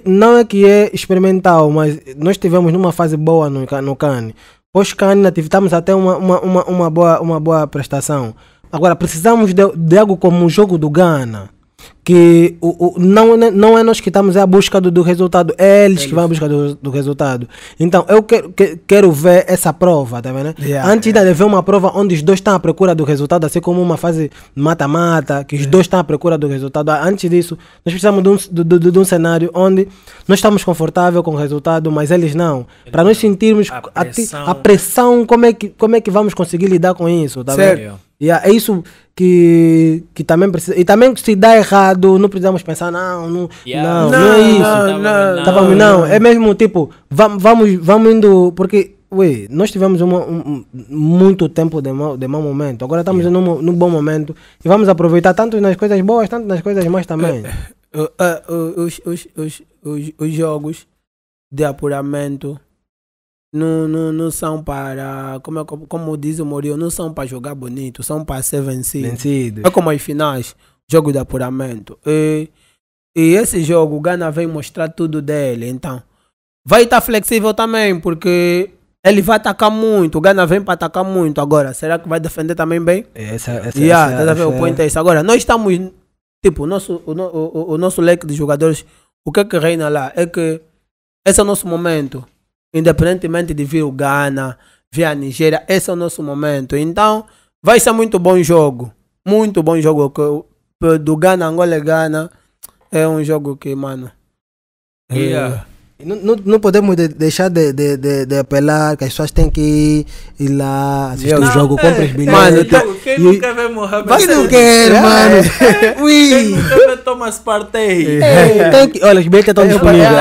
não é que é experimental, mas nós estivemos numa fase boa no, no Cane. Pós-Cane, né, tivemos até uma, uma, uma, uma, boa, uma boa prestação. Agora, precisamos de, de algo como o jogo do Ghana que o, o, não, é, não é nós que estamos à busca do, do resultado, é eles, eles. que vão à busca do, do resultado. Então, eu quero, que, quero ver essa prova, tá vendo? Yeah, Antes yeah. de ver uma prova onde os dois estão à procura do resultado, assim como uma fase mata-mata, que os yeah. dois estão à procura do resultado. Antes disso, nós precisamos de um, de, de, de um cenário onde nós estamos confortáveis com o resultado, mas eles não. Para nós sentirmos a pressão. A, pressão, como, é que, como é que vamos conseguir lidar com isso, tá Yeah, é isso que, que também precisa. E também se dá errado, não precisamos pensar, não, não, yeah. não, não, não, é isso. Não, não, não, não. É mesmo tipo, vamos, vamos, vamos indo, porque ué, nós tivemos uma, um, muito tempo de mau, de mau momento. Agora estamos yeah. num, num bom momento e vamos aproveitar tanto nas coisas boas, tanto nas coisas más também. Uh, uh, uh, os, os, os, os, os jogos de apuramento não, não, não são para, como, é como diz o Mourinho, não são para jogar bonito, são para ser vencido. vencido. É como as finais, jogo de apuramento. E, e esse jogo, o Gana vem mostrar tudo dele, então. Vai estar tá flexível também, porque ele vai atacar muito, o Gana vem para atacar muito agora. Será que vai defender também bem? Essa, essa, yeah, essa, tá essa, o ponto é isso. Agora, nós estamos, tipo, o nosso, o, o, o nosso leque de jogadores, o que é que reina lá? É que esse é o nosso momento independentemente de vir o Ghana, vir a Nigéria, esse é o nosso momento. Então, vai ser muito bom jogo. Muito bom jogo. Do Ghana, Angola e Ghana, é um jogo que, mano. Yeah. É não, não, não, podemos de, deixar de, de, de, de, apelar que as pessoas têm que ir lá assistir o jogo, é, compra os bilhetes. Mano, quem e, nunca vê Mohamed Quem não quer, é. mano? É, Ui. Quem nunca vê Thomas Partey? É. olha, os bilhetes estão disponíveis.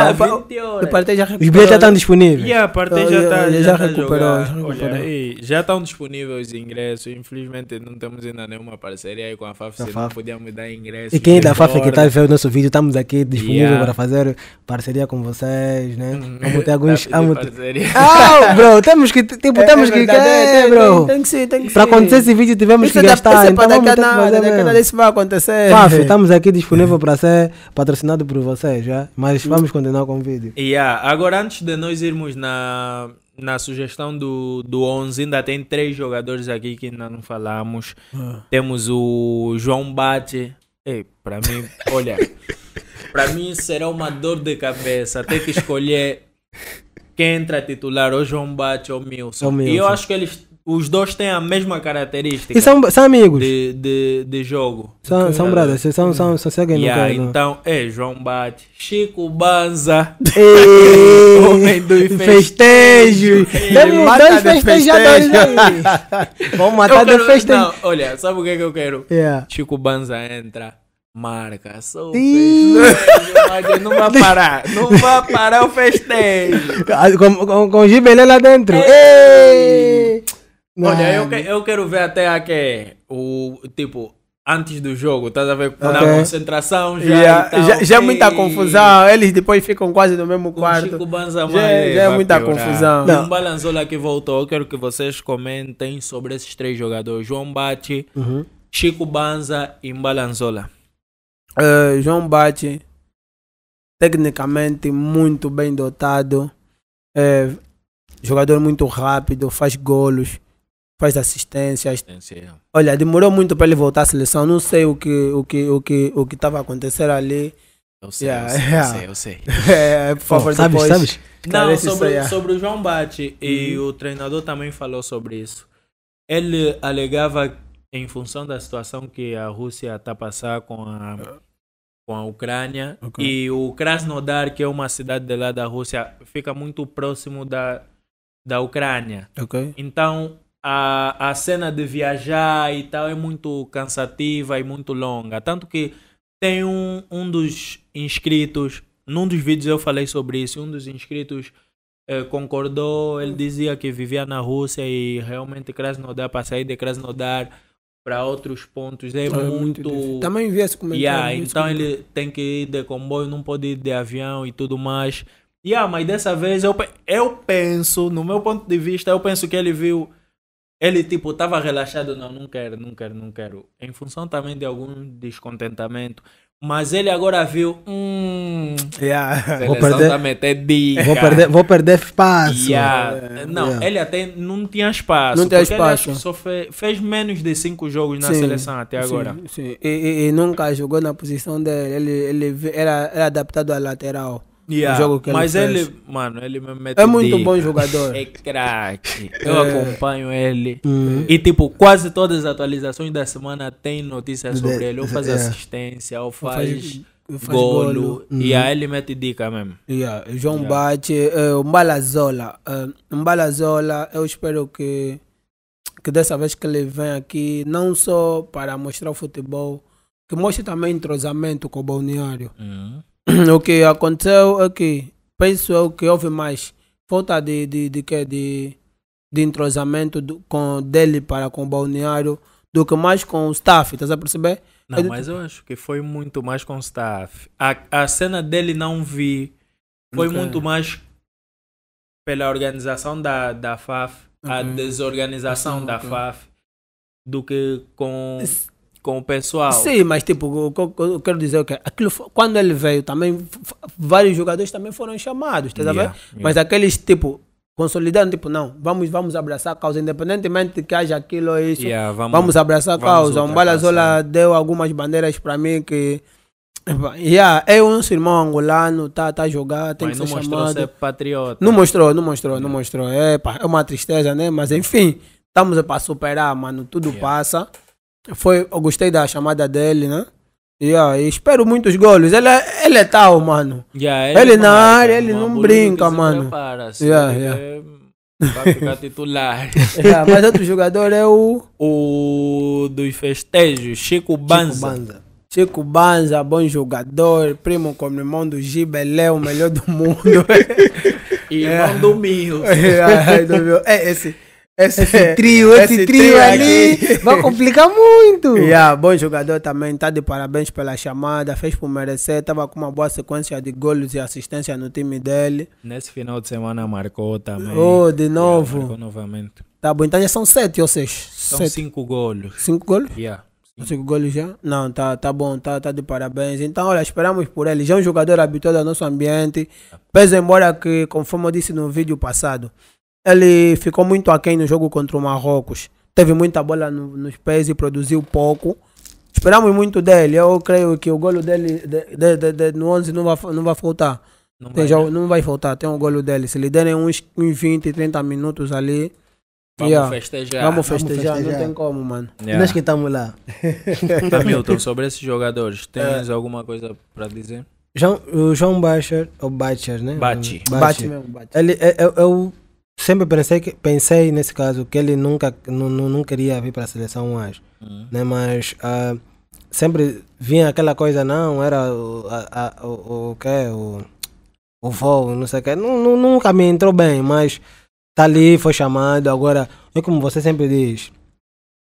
os bilhetes estão disponíveis. Yeah, Partey já, está já, já, tá recuperou. Já, olha, já estão disponíveis os ingressos. Infelizmente, não temos ainda nenhuma parceria aí com a FAF, Se não podíamos dar ingressos. E quem é da FAF que está vendo o nosso vídeo, estamos aqui disponíveis para fazer parceria com você 10, né? Uhum. Vamos alguns. Vamos Ah, bro, temos que. Tipo, temos que. É, é bro. Tem que ser, tem que ser. Para acontecer esse vídeo, tivemos que é gastar. Então, vamos ter que nada isso vai acontecer. Faf, estamos aqui disponível para ser patrocinado por vocês, já. Mas hum. vamos continuar com o vídeo. Yeah, agora antes de nós irmos na na sugestão do, do 11 ainda tem três jogadores aqui que ainda não falamos. Ah. Temos o João Bate. Ei, para mim, olha. Para mim será uma dor de cabeça ter que escolher quem entra titular, ou João Bate ou Milson. Milson. E eu acho que eles, os dois têm a mesma característica. E são, são amigos. De, de, de jogo. São, são brothers, são, são, são seguem yeah, no Então, é João Bate, Chico Banza, e... Homem do Festejo. Temos dois festejadores aí. Vamos matar quero, de festejo. Não, olha, sabe o que, é que eu quero? Yeah. Chico Banza entra. Marca, sou festejo, não vai parar, não vai parar o festejo. Ah, com, o gibelê lá dentro. É. Ei. Olha, eu, eu quero ver até aqui, o, tipo, antes do jogo, tá a ver? Com okay. a concentração já. Yeah. Tal, já, já é muita confusão, eles depois ficam quase no mesmo quarto. Chico Banza, já, já é muita piorar. confusão. Não. Um balanzola que voltou, eu quero que vocês comentem sobre esses três jogadores: João Bate, uhum. Chico Banza e Balanzola. Uh, João Bate, tecnicamente muito bem dotado, eh, jogador muito rápido, faz golos, faz assistências. Assistência. É. Olha, demorou muito para ele voltar à seleção. Não sei o que o que o que o que estava acontecendo ali. Eu sei, yeah, eu, sei yeah. eu sei, eu sei. É, por favor, oh, sabes, depois, sabes? Não, sobre, isso, sobre o João Bate, e uhum. o treinador também falou sobre isso. Ele alegava em função da situação que a Rússia está passando com a com a Ucrânia. Okay. E o Krasnodar, que é uma cidade de lá da Rússia, fica muito próximo da, da Ucrânia. Okay. Então, a, a cena de viajar e tal é muito cansativa e muito longa. Tanto que tem um, um dos inscritos, num dos vídeos eu falei sobre isso, um dos inscritos eh, concordou, ele dizia que vivia na Rússia e realmente Krasnodar, para sair de Krasnodar para outros pontos é, é muito, muito também vi esse comentário yeah, vi esse então comentário. ele tem que ir de comboio não pode ir de avião e tudo mais yeah, mas dessa vez eu eu penso no meu ponto de vista eu penso que ele viu ele tipo estava relaxado não não quero não quero não quero em função também de algum descontentamento mas ele agora viu. Hum. Yeah. Vou perder, é dica. Vou perder, vou perder espaço. Yeah. É, não, yeah. ele até não tinha espaço. Não tinha espaço. só fez, fez, menos de cinco jogos na sim, seleção até agora. Sim, sim. E, e, e, nunca jogou na posição dele. Ele, ele era, era adaptado à lateral. Yeah, jogo que mas ele mano, ele me mete É muito dica. bom jogador. É craque. Eu é. acompanho ele. Uhum. E, tipo, quase todas as atualizações da semana tem notícias sobre ele. Ou faz é. assistência, ou faz... Ou faz faz golo. golo. Uhum. E aí ele mete dica mesmo. Yeah. João yeah. Bate, uh, Mbalazola. Uh, Mbalazola, eu espero que, que dessa vez que ele vem aqui, não só para mostrar o futebol, que mostre também entrosamento com o balneário. Uhum o que aconteceu é que penso eu que houve mais falta de, de, de, de, de, de entrosamento do, com, dele para com o balneário do que mais com o staff, estás a perceber? Não, mas eu acho que foi muito mais com o staff. A, a cena dele não vi. Foi okay. muito mais pela organização da, da FAF, okay. a desorganização okay. da FAF, do que com com o pessoal. Sim, mas tipo, eu quero dizer é o que aquilo quando ele veio também vários jogadores também foram chamados, tá yeah, yeah. Mas aqueles tipo consolidando, tipo, não, vamos, vamos abraçar a causa, independentemente que haja aquilo ou isso, yeah, vamos, vamos, abraçar a causa. O Balazola deu algumas bandeiras para mim que Yeah, é o nosso irmão angolano, tá, tá jogar, tem Mas que ser chamado. não mostrou ser patriota. Não mostrou, não mostrou, não mostrou. É, é uma tristeza, né? Mas enfim, estamos para superar, mano, tudo yeah. passa. Foi, eu gostei da chamada dele, né? Yeah, e espero muitos gols. Ele, é, ele é tal, mano. Yeah, ele, ele é é na área, ele não brinca, mano. Prepara, assim, yeah, yeah. Vai ficar titular. yeah, mas outro jogador é o. O dos festejos, Chico Banza. Chico Banza. Chico Banza, bom jogador, primo como irmão do Giba, o melhor do mundo. irmão yeah. É. do Mil. é, esse. Esse, esse trio, esse, esse trio, trio ali vai complicar muito. Yeah, bom jogador também, tá de parabéns pela chamada, fez por merecer, tava com uma boa sequência de golos e assistência no time dele. Nesse final de semana marcou também. Oh, de novo. Yeah, marcou novamente. Tá bom, então já são sete ou seis? São sete. cinco golos. Cinco golos? Yeah. Cinco gols já? Não, tá, tá bom, tá, tá de parabéns. Então, olha, esperamos por ele. Já é um jogador habitual do nosso ambiente. Pese embora que, conforme eu disse no vídeo passado, ele ficou muito aquém no jogo contra o Marrocos. Teve muita bola no, nos pés e produziu pouco. Esperamos muito dele. Eu creio que o golo dele de, de, de, no 11 não vai, não vai faltar. Não, tem vai, né? não vai faltar. Tem o um golo dele. Se lhe derem uns, uns 20, 30 minutos ali. Vamos, yeah. festejar. Vamos festejar. Vamos festejar, não tem como, mano. Yeah. Nós que estamos lá. Hamilton, tá, sobre esses jogadores, tens é. alguma coisa para dizer? João, o João Bacher, ou Bacher, né? Bate. Bate. mesmo, Bate. Ele é, é, é o sempre pensei que pensei nesse caso que ele nunca não, não queria vir para a seleção mais, uhum. né mas uh, sempre vinha aquela coisa não era o a, a, o, o que o o voo não sei o que nunca me entrou bem mas tá ali foi chamado agora é como você sempre diz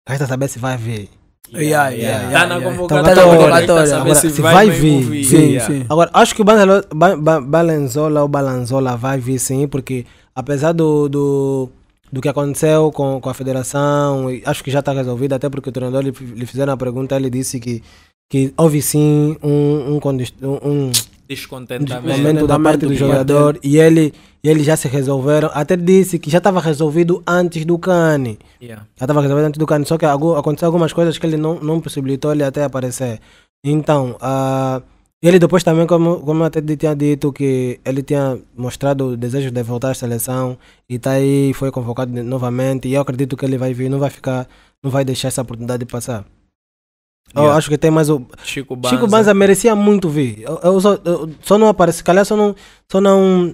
resta saber se vai vir Yeah, yeah, yeah, tá na convocatória. Então tá na convocatória. Agora, tá se vai, vai vir. vir. Sim, sim. Agora, acho que o Balanzola, Balanzola ou Balanzola vai vir sim, porque apesar do, do, do que aconteceu com, com a federação, acho que já está resolvido, até porque o treinador lhe, lhe fizeram a pergunta, ele disse que, que houve sim um, um, um, descontentamento, descontentamento da, parte do, jogador e ele, e ele já se resolveram. Até disse que já estava resolvido antes do Cane. Yeah. Já estava resolvido antes do Cane, só que aconteceu algumas coisas que ele não, não possibilitou ele até aparecer. Então, uh, ele depois também, como, como eu até tinha dito, que ele tinha mostrado o desejo de voltar à seleção e está aí, foi convocado novamente. E eu acredito que ele vai vir, não vai ficar, não vai deixar essa oportunidade passar. Eu acho que tem mais o. Chico Banza. Chico Banza merecia muito vir. Eu, eu só, eu, só não aparece. Calhar só não. Só não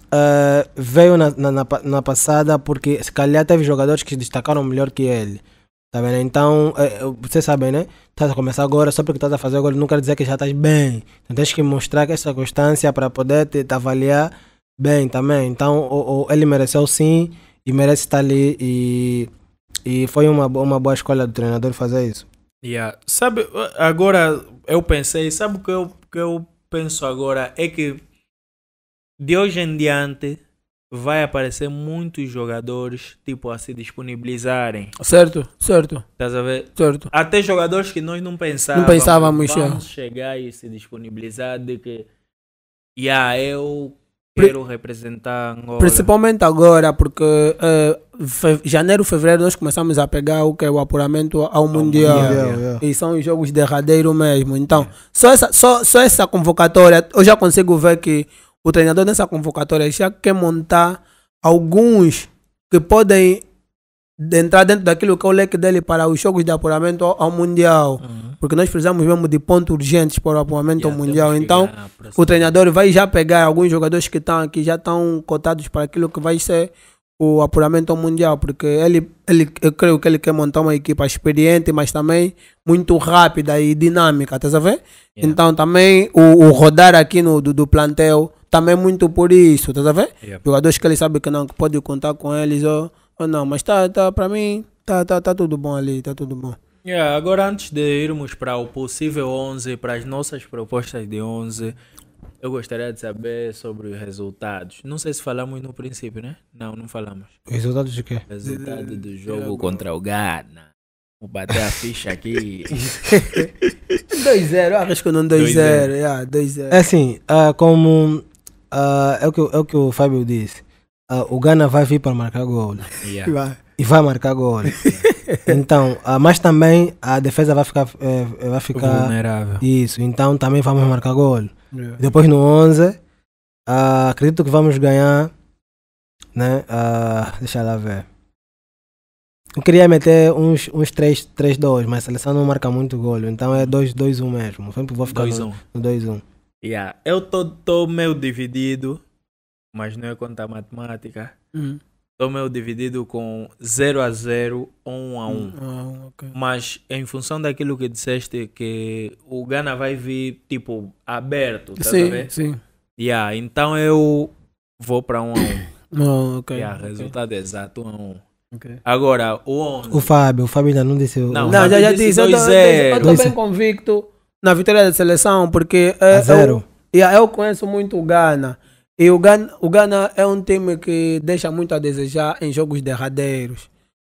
uh, veio na, na, na, na, passada porque se calhar teve jogadores que destacaram melhor que ele. Tá vendo? Então, eh, você vocês sabem, né? tá a começar agora, só porque estás a fazer agora não quer dizer que já estás bem. Então, tens que mostrar essa constância para poder te, te, avaliar bem também. Então, o, o, ele mereceu sim e merece estar tá ali. E, e foi uma, uma boa escolha do treinador fazer isso. Yeah. Sabe, agora eu pensei, sabe o que eu, que eu penso agora? É que de hoje em diante vai aparecer muitos jogadores tipo a se disponibilizarem. Certo, certo. Estás a ver? Certo. Até jogadores que nós não pensávamos. Não pensávamos, chegar e se disponibilizar de que yeah, eu Peru representar Angola. Principalmente agora, porque uh, fe janeiro, fevereiro, nós começamos a pegar o que é o apuramento ao, ao Mundial. mundial E são os jogos derradeiros mesmo. Então, só, essa, só, só essa convocatória, eu já consigo ver que o treinador nessa convocatória já quer montar alguns que podem de entrar dentro daquilo que é o leque dele para os jogos de apuramento ao, Mundial. Uhum. Porque nós precisamos mesmo de pontos urgentes para o apuramento yeah, ao Mundial. Então, o treinador vai já pegar alguns jogadores que estão aqui, já estão cotados para aquilo que vai ser o apuramento ao Mundial. Porque ele, ele, eu creio que ele quer montar uma equipa experiente, mas também muito rápida e dinâmica, tá sabendo? Yeah. Então, também o, o, rodar aqui no, do, do plantel também é muito por isso, tá sabendo? Yeah. Jogadores que ele sabe que não que pode contar com eles. Oh, ou não, mas tá, tá, para mim, tá, tá, tá tudo bom ali, tá tudo bom. Yeah, agora antes de irmos para o possível 11, para as nossas propostas de 11, eu gostaria de saber sobre os resultados. Não sei se falamos no princípio, né? Não, não falamos. Resultados de quê? Resultado do jogo contra o Ghana. Vou bater a ficha aqui. 2-0, acho que não 2-0. Yeah, 2-0. É assim, uh, como uh, é, o que, é o que o Fábio disse uh, ah, o Ghana vai vir para marcar gol. Né? Yeah. E vai marcar gol. então, uh, mas também a defesa vai ficar, uh, vai ficar vulnerável. Isso, então também vamos marcar gol. Yeah. Depois no 11, ah, acredito que vamos ganhar. Né? deixa lá ver. Eu queria meter uns, uns 3-2, mas a seleção não marca muito gol, então é 2-1 2 um mesmo. Sempre vou ficar 2, no 2-1. Um. No yeah. Eu tô, tô meio dividido mas não é conta matemática. Uhum. Então eu dividido com 0 a 0, 1 um a 1. Um. Uhum, okay. Mas em função daquilo que disseste, que o Ghana vai vir tipo aberto, tá sim, a Sim. Yeah, então eu vou para 1 um a 1. Um. okay, yeah, resultado é exato 1 um a 1. Um. Okay. Agora, o 11. O Fábio, o Fábio ainda não disse. Não, não já, já disse. Eu estou bem convicto na vitória da seleção, porque. É, zero. Eu, yeah, eu conheço muito o Ghana. E o Ghana, o Ghana é um time que deixa muito a desejar em jogos derradeiros.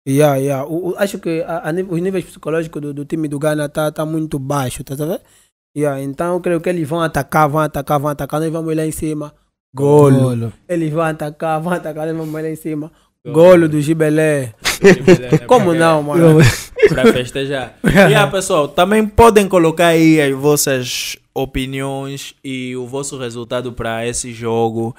Yeah, yeah. O, o, acho que a, a, os níveis psicológicos do, do time do Ghana tá, tá muito baixo, tá vendo? Yeah, então eu creio que eles vão atacar, vão atacar, vão atacar, nós vamos lá em cima. Golo. Golo. Eles vão atacar, vão atacar, nós vamos lá em cima. Golo, Golo do Gibelé. Né? Como não, mano? Para festejar. e yeah, pessoal, também podem colocar aí as vossas opiniões e o vosso resultado para esse jogo.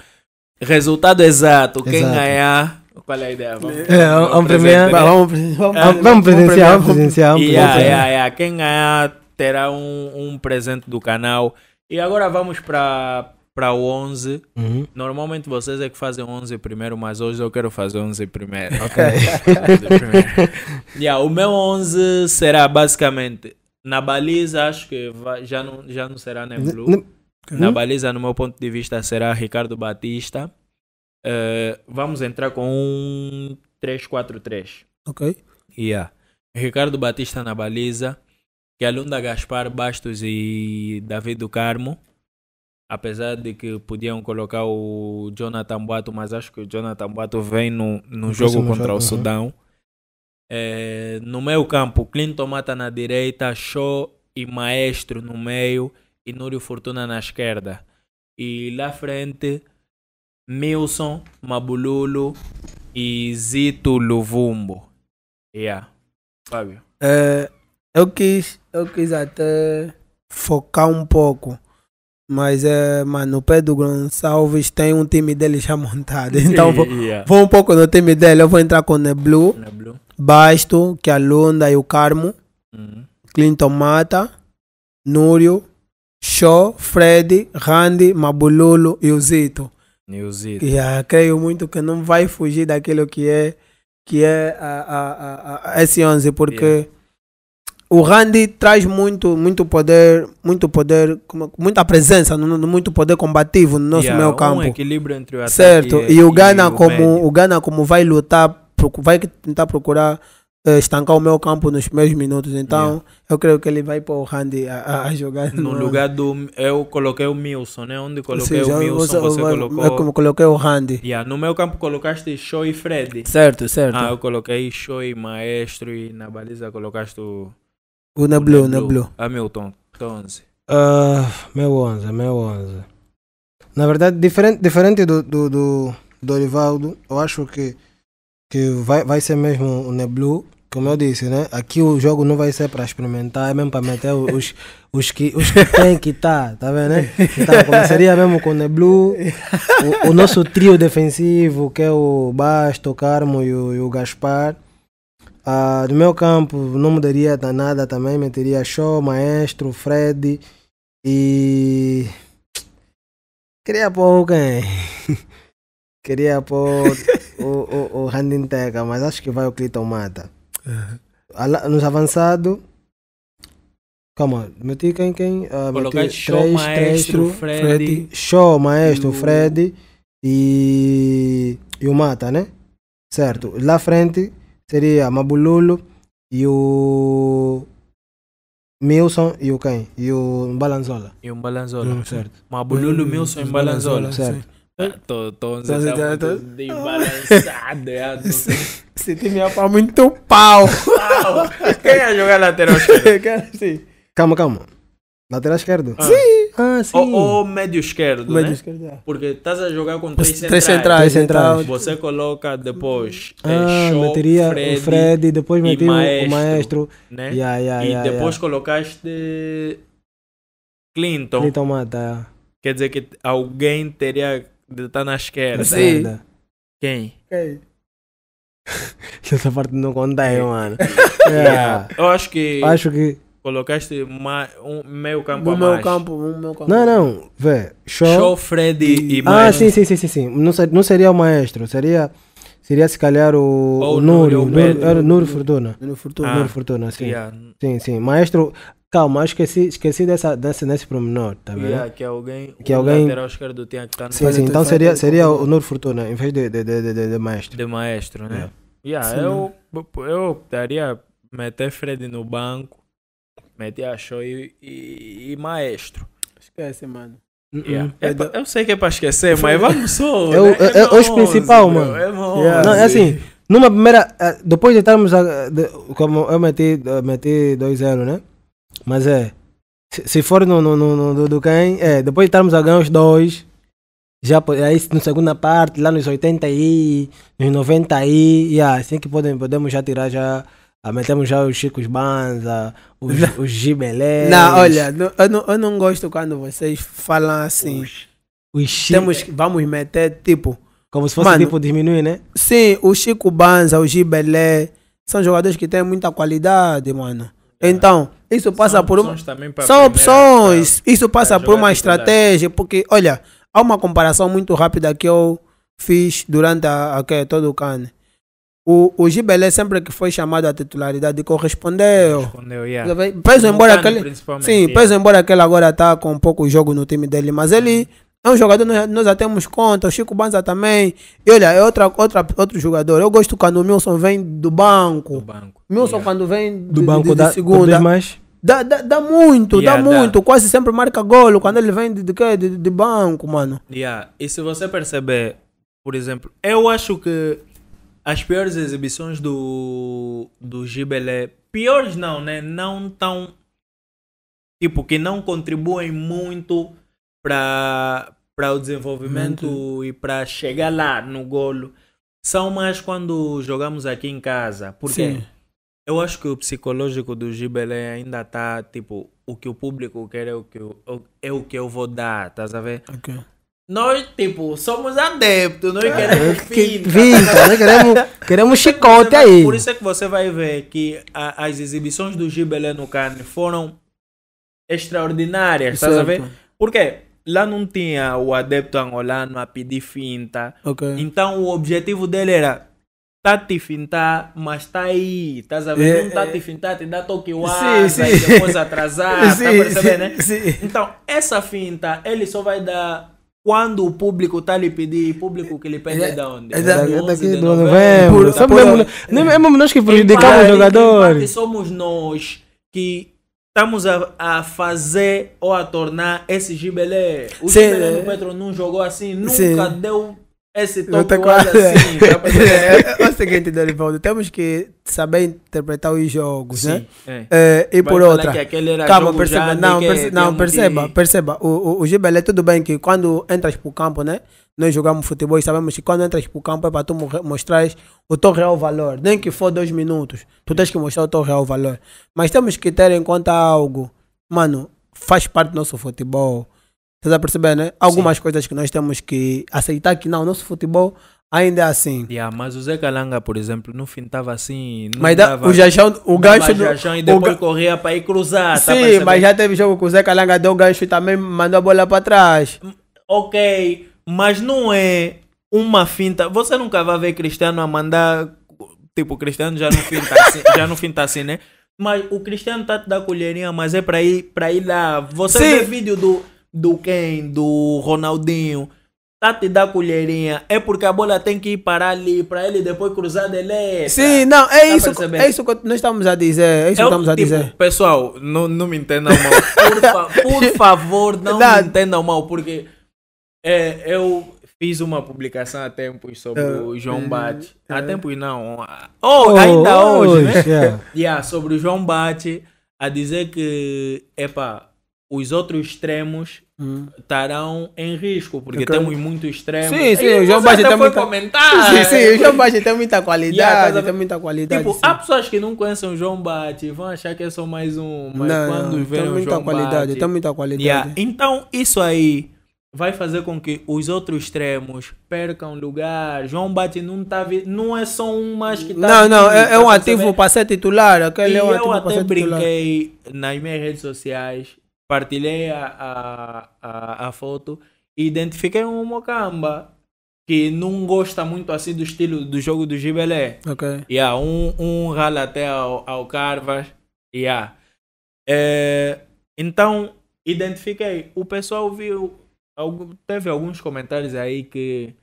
Resultado exato, quem exato. ganhar. Qual é a ideia? Vamos, é, vamos, vamos Vamos, é, vamos, vamos presenciar, vamos presenciar. Vamos yeah, presenciar. Yeah, yeah. Ah, quem ganhar terá um, um presente do canal. E agora vamos para o 11. Uhum. Normalmente vocês é que fazem 11 primeiro, mas hoje eu quero fazer 11 primeiro. Ok. primeiro. yeah, o meu 11 será basicamente na baliza, acho que vai, já, não, já não será nem né, Blue. na hum? baliza, no meu ponto de vista, será Ricardo Batista. Uh, vamos entrar com um 3-4-3. Ok. Yeah. Ricardo Batista na baliza. Kialunda Gaspar, Bastos e David do Carmo. Apesar de que podiam colocar o Jonathan Boato, mas acho que o Jonathan Boato vem no, no jogo contra jogo, o Sudão. Uhum. É, no meio campo, Clinton Mata na direita, Show e Maestro no meio e Núrio Fortuna na esquerda. E lá frente, Milson, Mabululo e Zito Luvumbo. Yeah. Fábio. É, eu, quis, eu quis até focar um pouco. Mas, é, mano, o Pedro Gonçalves tem um time dele já montado. Então, yeah. vou, vou, um pouco no time dele. Eu vou entrar com o Neblu. Neblu. Basto, que a Lunda e o Carmo, uhum. Clinton Mata, Núrio, Shaw, Fred, Randy, Mabulolo e o Zito. E o Zito. Yeah, creio muito que não vai fugir daquilo que é, que é a, a, a, a S11, porque... Yeah o Randy traz muito, muito poder, muito poder, muita presença, muito poder combativo no nosso yeah, meio campo. Um equilíbrio entre o certo. E, e o Gana, e o como o gana como vai lutar vai tentar procurar eh, estancar o meu campo nos meus minutos. Então, yeah. eu creio que ele vai para o Randy a, a, a, jogar. No, no, lugar do. Eu coloquei o Milson, né? Onde coloquei Sim, o Milson, você, você eu, colocou. Eu, coloquei o Randy. Yeah. No meu campo colocaste Show e Freddy. Certo, certo. Ah, eu coloquei Show e Maestro e na baliza colocaste o. O Neblu, o Neblu. Hamilton, ah, 11. Uh, meu 11, meu 11. Na verdade, diferente, diferente do, do, do, do Olivaldo, eu acho que que vai, vai ser mesmo o Neblu, como eu disse, né? Aqui o jogo não vai ser para experimentar, é mesmo para meter os, os, que, os que tem que tá, tá vendo, né? Então, começaria mesmo com o Neblu, o, o nosso trio defensivo, que é o Basto, o Carmo e o, e o Gaspar. Uh, do meu campo não mudaria nada também, meteria Show, Maestro, Fred e. Queria pôr quem? Queria pôr o, o, o Handinteca, mas acho que vai o Cleiton Mata. Uhum. Nos avançado. Calma, meti quem? quem? Uh, ah, meti show, três, maestro, três, Show, maestro, e o... e, e o Mata, né? Certo. Lá frente seria Mabululu e o Milson e o quem? E o Balanzola. E o Balanzola. Hum, certo. Mabululu Milson e hum, Balanzola. Certo. Sim. Ah, ah, tô, tô, você, você tá, tá muito tô... embaraçado, errado. É você assim. minha palma pau. pau. Quem ia é jogar lateral esquerdo? sim. Calma, calma. Lateral esquerdo? Ah. Sim. Ah, sim. Ou, ou médio esquerdo, médio né? esquerdo, é. Porque estás a jogar com três, três centrais. Três centrais. Você coloca depois ah, é, show, meteria Freddy, o Fred, depois meti o maestro. Né? Yeah, yeah, e yeah, depois colocaste Clinton. Clinton mata. Quer dizer que alguém teria Tá nas quedas. Sim. Quem? Quem? Essa parte não contei, é. mano. Yeah. É. Eu acho que. Acho que. Colocaste ma... um meio campo um a meu mais. campo, um meu campo. Não, não, vê. Show, Show Freddy e, e Ah, sim, sim, sim, sim, sim. Não, ser- não seria o maestro, seria. Seria se calhar o, Ou o o Nuri, Fortuna. Nuno Fortuna. Ah. Nuri Fortuna, sim. Yeah. Sim, sim. Maestro, Calma, esqueci, esqueci dessa, desse, nesse promenor, tá vendo? Yeah, que é alguém, que alguém... lateral esquerdo tinha que estar no... Sim, sim, então é seria, seria o Nur Fortuna, né? em vez de, de, de, de, de maestro. De maestro, né? Yeah. yeah eu, eu optaria meter Fred no banco, meter a show e, e, e maestro. Esquece, mano. Yeah. É eu sei que é para esquecer, mas vamos só. Né? É, o, né? é, é, é principal, mano. É, yeah. Não, é assim, numa primeira. Eh, depois de estarmos. A, de, como eu meti, meti dois anos, né? Mas é. Se, for no, no, no, no, do quem, é, depois de estarmos a ganhar os dois, já aí na segunda parte, lá nos 80 e nos 90 aí, yeah, assim que podem, podemos já tirar já. Ah, metemos já os Chicos Banza, os, os Gibelés. Não, olha, eu, não, eu não gosto quando vocês falam assim. Os, os temos, vamos meter tipo. Como se fosse mano, tipo diminuir, né? Sim, o Chico Banza, o Gibelé, são jogadores que têm muita qualidade, mano. É. Então, isso passa são é, por uma. São opções. Pra, isso passa por uma estratégia. Porque, olha, há uma comparação muito rápida que eu fiz durante a, a, é todo o CAN. O, o Gibelé, sempre que foi chamado à titularidade, correspondeu. Correspondeu, yeah. Peso embora Cane, aquele. Sim, yeah. embora aquele agora está com pouco jogo no time dele, mas ele. Uhum. É um jogador, nós, nós já temos conta, o Chico Banza também. E olha, é outra, outra, outro jogador. Eu gosto quando o Milson vem do banco. Do banco. Milson yeah. quando vem do de, banco da, segunda. Mais? Dá, dá, dá muito, yeah, dá, dá muito. Quase sempre marca golo quando ele vem de, de, de, de banco, mano. Yeah. E se você perceber, por exemplo, eu acho que as piores exibições do, do Gibelé, piores não, né? Não tão. Tipo, que não contribuem muito para para o desenvolvimento uhum. e para chegar lá no golo são mais quando jogamos aqui em casa. Porque Sim. eu acho que o psicológico do Gibelé ainda está tipo, o que o público quer é o que eu, é o que eu vou dar, tá a ver? Nós, tipo, somos adeptos, nós é, queremos é pinta. Né? queremos, queremos chicote é aí. Por isso é que você vai ver que a, as exibições do Gibelé no Carne foram extraordinárias, estás certo. a ver? Por quê? lá não tinha o adepto angolano a pedir finta. Okay. Então o objetivo dele era tá te fintar, mas tá aí, estás a ver? É, não tá é. te fintar, te dá toque o ar, depois atrasar, tá sim, tá percebendo, né? Sim. Então, essa finta, ele só vai dar quando o público tá lhe pedir, público que lhe pede é, é da onde? É, da, é daqui do novembro. Por, por, mesmo, né? é mesmo nós que prejudicamos os jogadores. jogador. Somos nós que Estamos a, a fazer ou a tornar esse gibelé. O Sim, gibelé do é. Petro não jogou assim, nunca sim. É. deu esse tom tá quase... assim. É, é, é, o seguinte, Dorivaldo, temos que saber interpretar os jogos, né? Sim, né? É. É, e Vai por outra. Calma, perceba. Né, não, perce... não perceba, de... perceba. O, o, o é tudo bem que quando entras pro campo, né? Nós jogamos futebol e sabemos que quando entras pro campo é para tu mostrar o teu real valor. Nem que for dois minutos, tu tens que mostrar o teu real valor. Mas temos que ter em conta algo. Mano, faz parte do nosso futebol você a perceber, né? Algumas Sim. coisas que nós temos que aceitar que não, o nosso futebol ainda é assim. Yeah, mas o Zé Calanga, por exemplo, no fim estava assim. mas dava, o Jajão, o gancho. Jajão e depois o, corria para ir cruzar. Tá Sim, tá mas já teve jogo que o Zé Calanga deu o gancho e também mandou a bola para trás. Ok, mas não é uma finta. Você nunca vai ver Cristiano a mandar. Tipo, Cristiano já não finta assim, já não finta assim né? Mas o Cristiano tá te da colherinha, mas é para ir, pra ir lá. Você Sim. vê vídeo do do quem? Do Ronaldinho. Tá te dar colherinha, é porque a bola tem que ir parar ali, para ele depois cruzar de letra. Sim, não, é tá isso, percebendo? é isso que nós estamos a dizer, é isso eu, que é estamos a tipo, dizer. Pessoal, não, não me entendam mal, por, fa por favor, não, não me entendam mal, porque é, eu fiz uma publicação há tempos sobre uh, o João hum, Bate. Uh, há é. tempos não. Oh, oh ainda hoje, né? Yeah. yeah. sobre o João Bate, a dizer que, epa, os outros extremos hum. estarão em risco, porque okay. temos muitos extremos. Sim, sim, o João Baixo tem muita... comentar. Sim, sim, o João Baixo tem muita qualidade, yeah, tem muita qualidade. Tipo, sim. há pessoas que não conhecem o João Bate, vão achar que é só mais um, mas não, quando não, vem tem muita João qualidade, Bate, tem muita qualidade. Yeah. Então, isso aí vai fazer com que os outros extremos percam lugar. João Bate não tá vi... não é só um mais que tá Não, não, é, é tá um ativo para ser titular, aquele é e é um ativo para ser titular. Eu até brinquei nas minhas redes sociais partilhei a, a, a, foto e identifiquei um Mocamba que não gosta muito assim do estilo do jogo do Gibelé. Ok. Yeah, um, um rala até ao, ao Carvas. Yeah. É, então, identifiquei. O pessoal viu. Teve alguns comentários aí que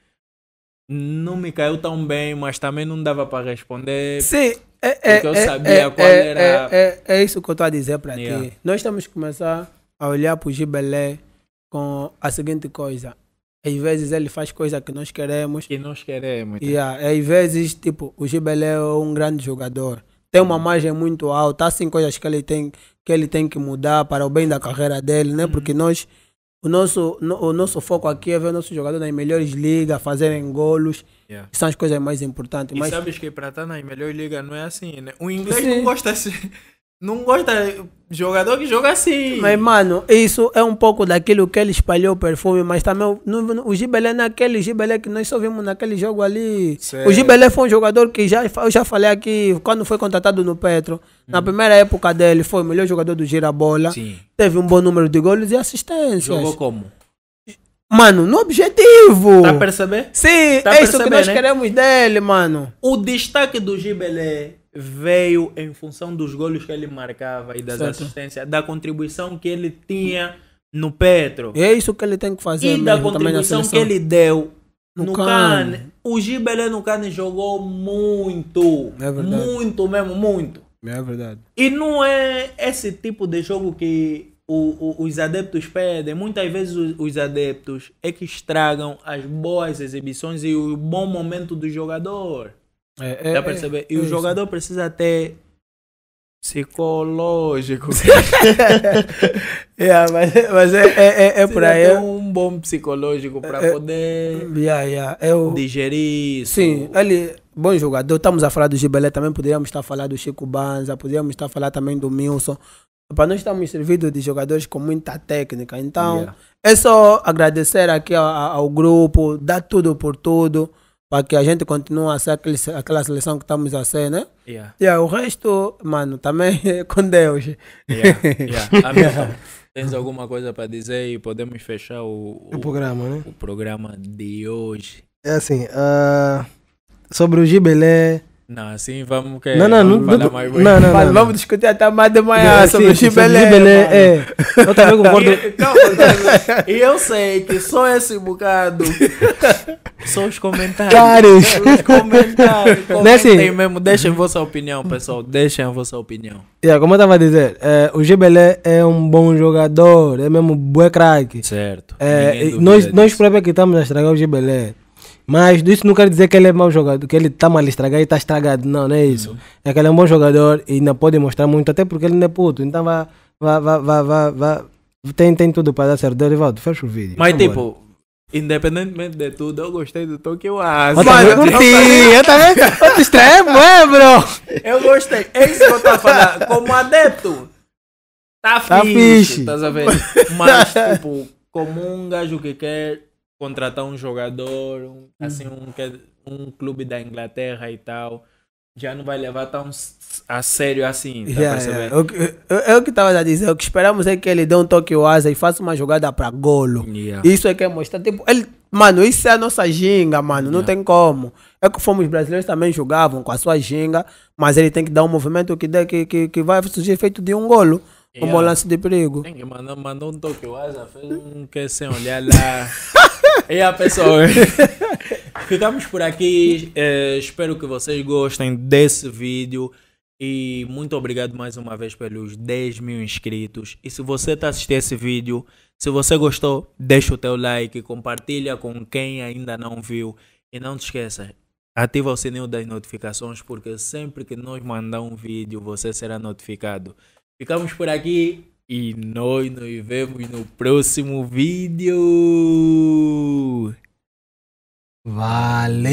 não me caiu tão bem, mas também não dava para responder. Sim, é, é, porque eu é, sabia é, qual é, era. É, é, isso que eu estou a dizer para yeah. ti. Nós estamos a começar a olhar para o Gibelé com a seguinte coisa. Às vezes ele faz coisa que nós queremos. Que nós queremos. Tá? Yeah. Às vezes, tipo, o Gibelé é um grande jogador. Tem uma margem muito alta. Há sim coisas que ele tem que, ele tem que mudar para o bem da carreira dele, né? Uhum. Porque nós, o nosso, o nosso foco aqui é ver o nosso jogador nas melhores ligas, fazerem golos. Yeah. São as coisas mais importantes. E mas... sabes que para estar nas melhores ligas não é assim, né? O inglês sim. não gosta assim. Não gosta jogador que joga assim. Mas, mano, isso é um pouco daquilo que ele espalhou o perfume, mas também no, no, o Gibelé naquele é Gibelé que nós só vimos naquele jogo ali. Certo. O Gibelé foi um jogador que já, eu já falei aqui, quando foi contratado no Petro, hum. na primeira época dele, foi o melhor jogador do Girabola. Sim. Teve um bom número de gols e assistências. Jogou como? Mano, no objetivo. Tá percebendo perceber? Sim, tá é perceber, isso que nós né? queremos dele, mano. O destaque do Gibelé veio em função dos golos que ele marcava e das certo. assistências, da contribuição que ele tinha no Petro. E é isso que ele tem que fazer. E mesmo, da contribuição que ele deu no, no Cane. O Gibelé no Cane jogou muito. É verdade. Muito mesmo, muito. É verdade. E não é esse tipo de jogo que o, o, os adeptos pedem. Muitas vezes os, os, adeptos é que estragam as boas exibições e o bom momento do jogador. É, é, Dá pra é. e o é jogador isso. precisa ter psicológico. yeah, mas, mas é, é, é, é por aí. É um bom psicológico para é, é, poder yeah, yeah. Eu, digerir isso. Sim, ele, bom jogador. Estamos a falar do Gibelé, também poderíamos estar a falar do Chico Banza, poderíamos estar a falar também do Milson. Para nós estamos servidos de jogadores com muita técnica. Então, yeah. é só agradecer aqui ao, ao grupo, dar tudo por tudo para que a gente continue a ser aquele, aquela seleção que estamos a ser, né? Yeah. Yeah, o resto, mano, também é com Deus. Yeah, yeah. Amém. Tens alguma coisa para dizer e podemos fechar o, o, o, programa, né? O programa de hoje. É assim, uh, sobre o Gibelé não, assim vamos que é, não, não, vamos não, não, mais não, não, não, vamos discutir até mais de manhã é, sobre o Gibelé. É. Eu também concordo. E, não, e eu sei que só esse bocado são os comentários. Caris. Os comentários. É assim. Comentem assim, mesmo, deixem vossa opinião, pessoal. Deixem a vossa opinião. Yeah, como eu estava a dizer, é, o Gibelé é um bom jogador, é mesmo bué craque. Certo. É, nós, nós próprios que estamos a estragar o Gibelé. Mas isso não quer dizer que ele é mau jogador, que ele está mal estragado e está estragado. Não, não é uhum. isso. Uhum. É que ele é um bom jogador e não pode mostrar muito, até porque ele não é puto. Então vá, vá, vá, vá, vá, vá. Tem, tem tudo para dar certo. Derivaldo, fecha o vídeo. Mas tipo, Independentemente de tudo, eu gostei do Tokyo Asi. Tá Mano, eu curti, eu também. Tá eu te estranho, é, bro. Eu gostei. É isso que eu tava falando. Como adepto, tá, tá fixe. Tá Mas, tipo, como um gajo que quer contratar um jogador, um, assim, uhum. assim, um, é um clube da Inglaterra e tal. Já não vai levar tão a sério assim, tá yeah, yeah. Eu, eu, eu que estava a dizer, o que esperamos é que ele dê um toque o asa e faça uma jogada para golo. Yeah. Isso é que é mostrar. Tipo, ele, mano, isso é a nossa ginga, mano, não tem como. É que fomos brasileiros também jogavam com a sua ginga, mas ele tem que dar um movimento que, dê, que, que, que vai surgir efeito de um golo. Como lance de perigo. Mandou, que um toque, Asa fez um que sem olhar lá. e a pessoa. Eh, ficamos por aqui. Eh, espero que vocês gostem desse vídeo. E muito obrigado mais uma vez pelos 10 mil inscritos. E se você está assistindo esse vídeo, se você gostou, deixa o teu like, compartilha com quem ainda não viu. E não te esqueça, ativa o sininho das notificações, porque sempre que nós mandar um vídeo, você será notificado. Ficamos por aqui e nós nos vemos no próximo vídeo. Valeu!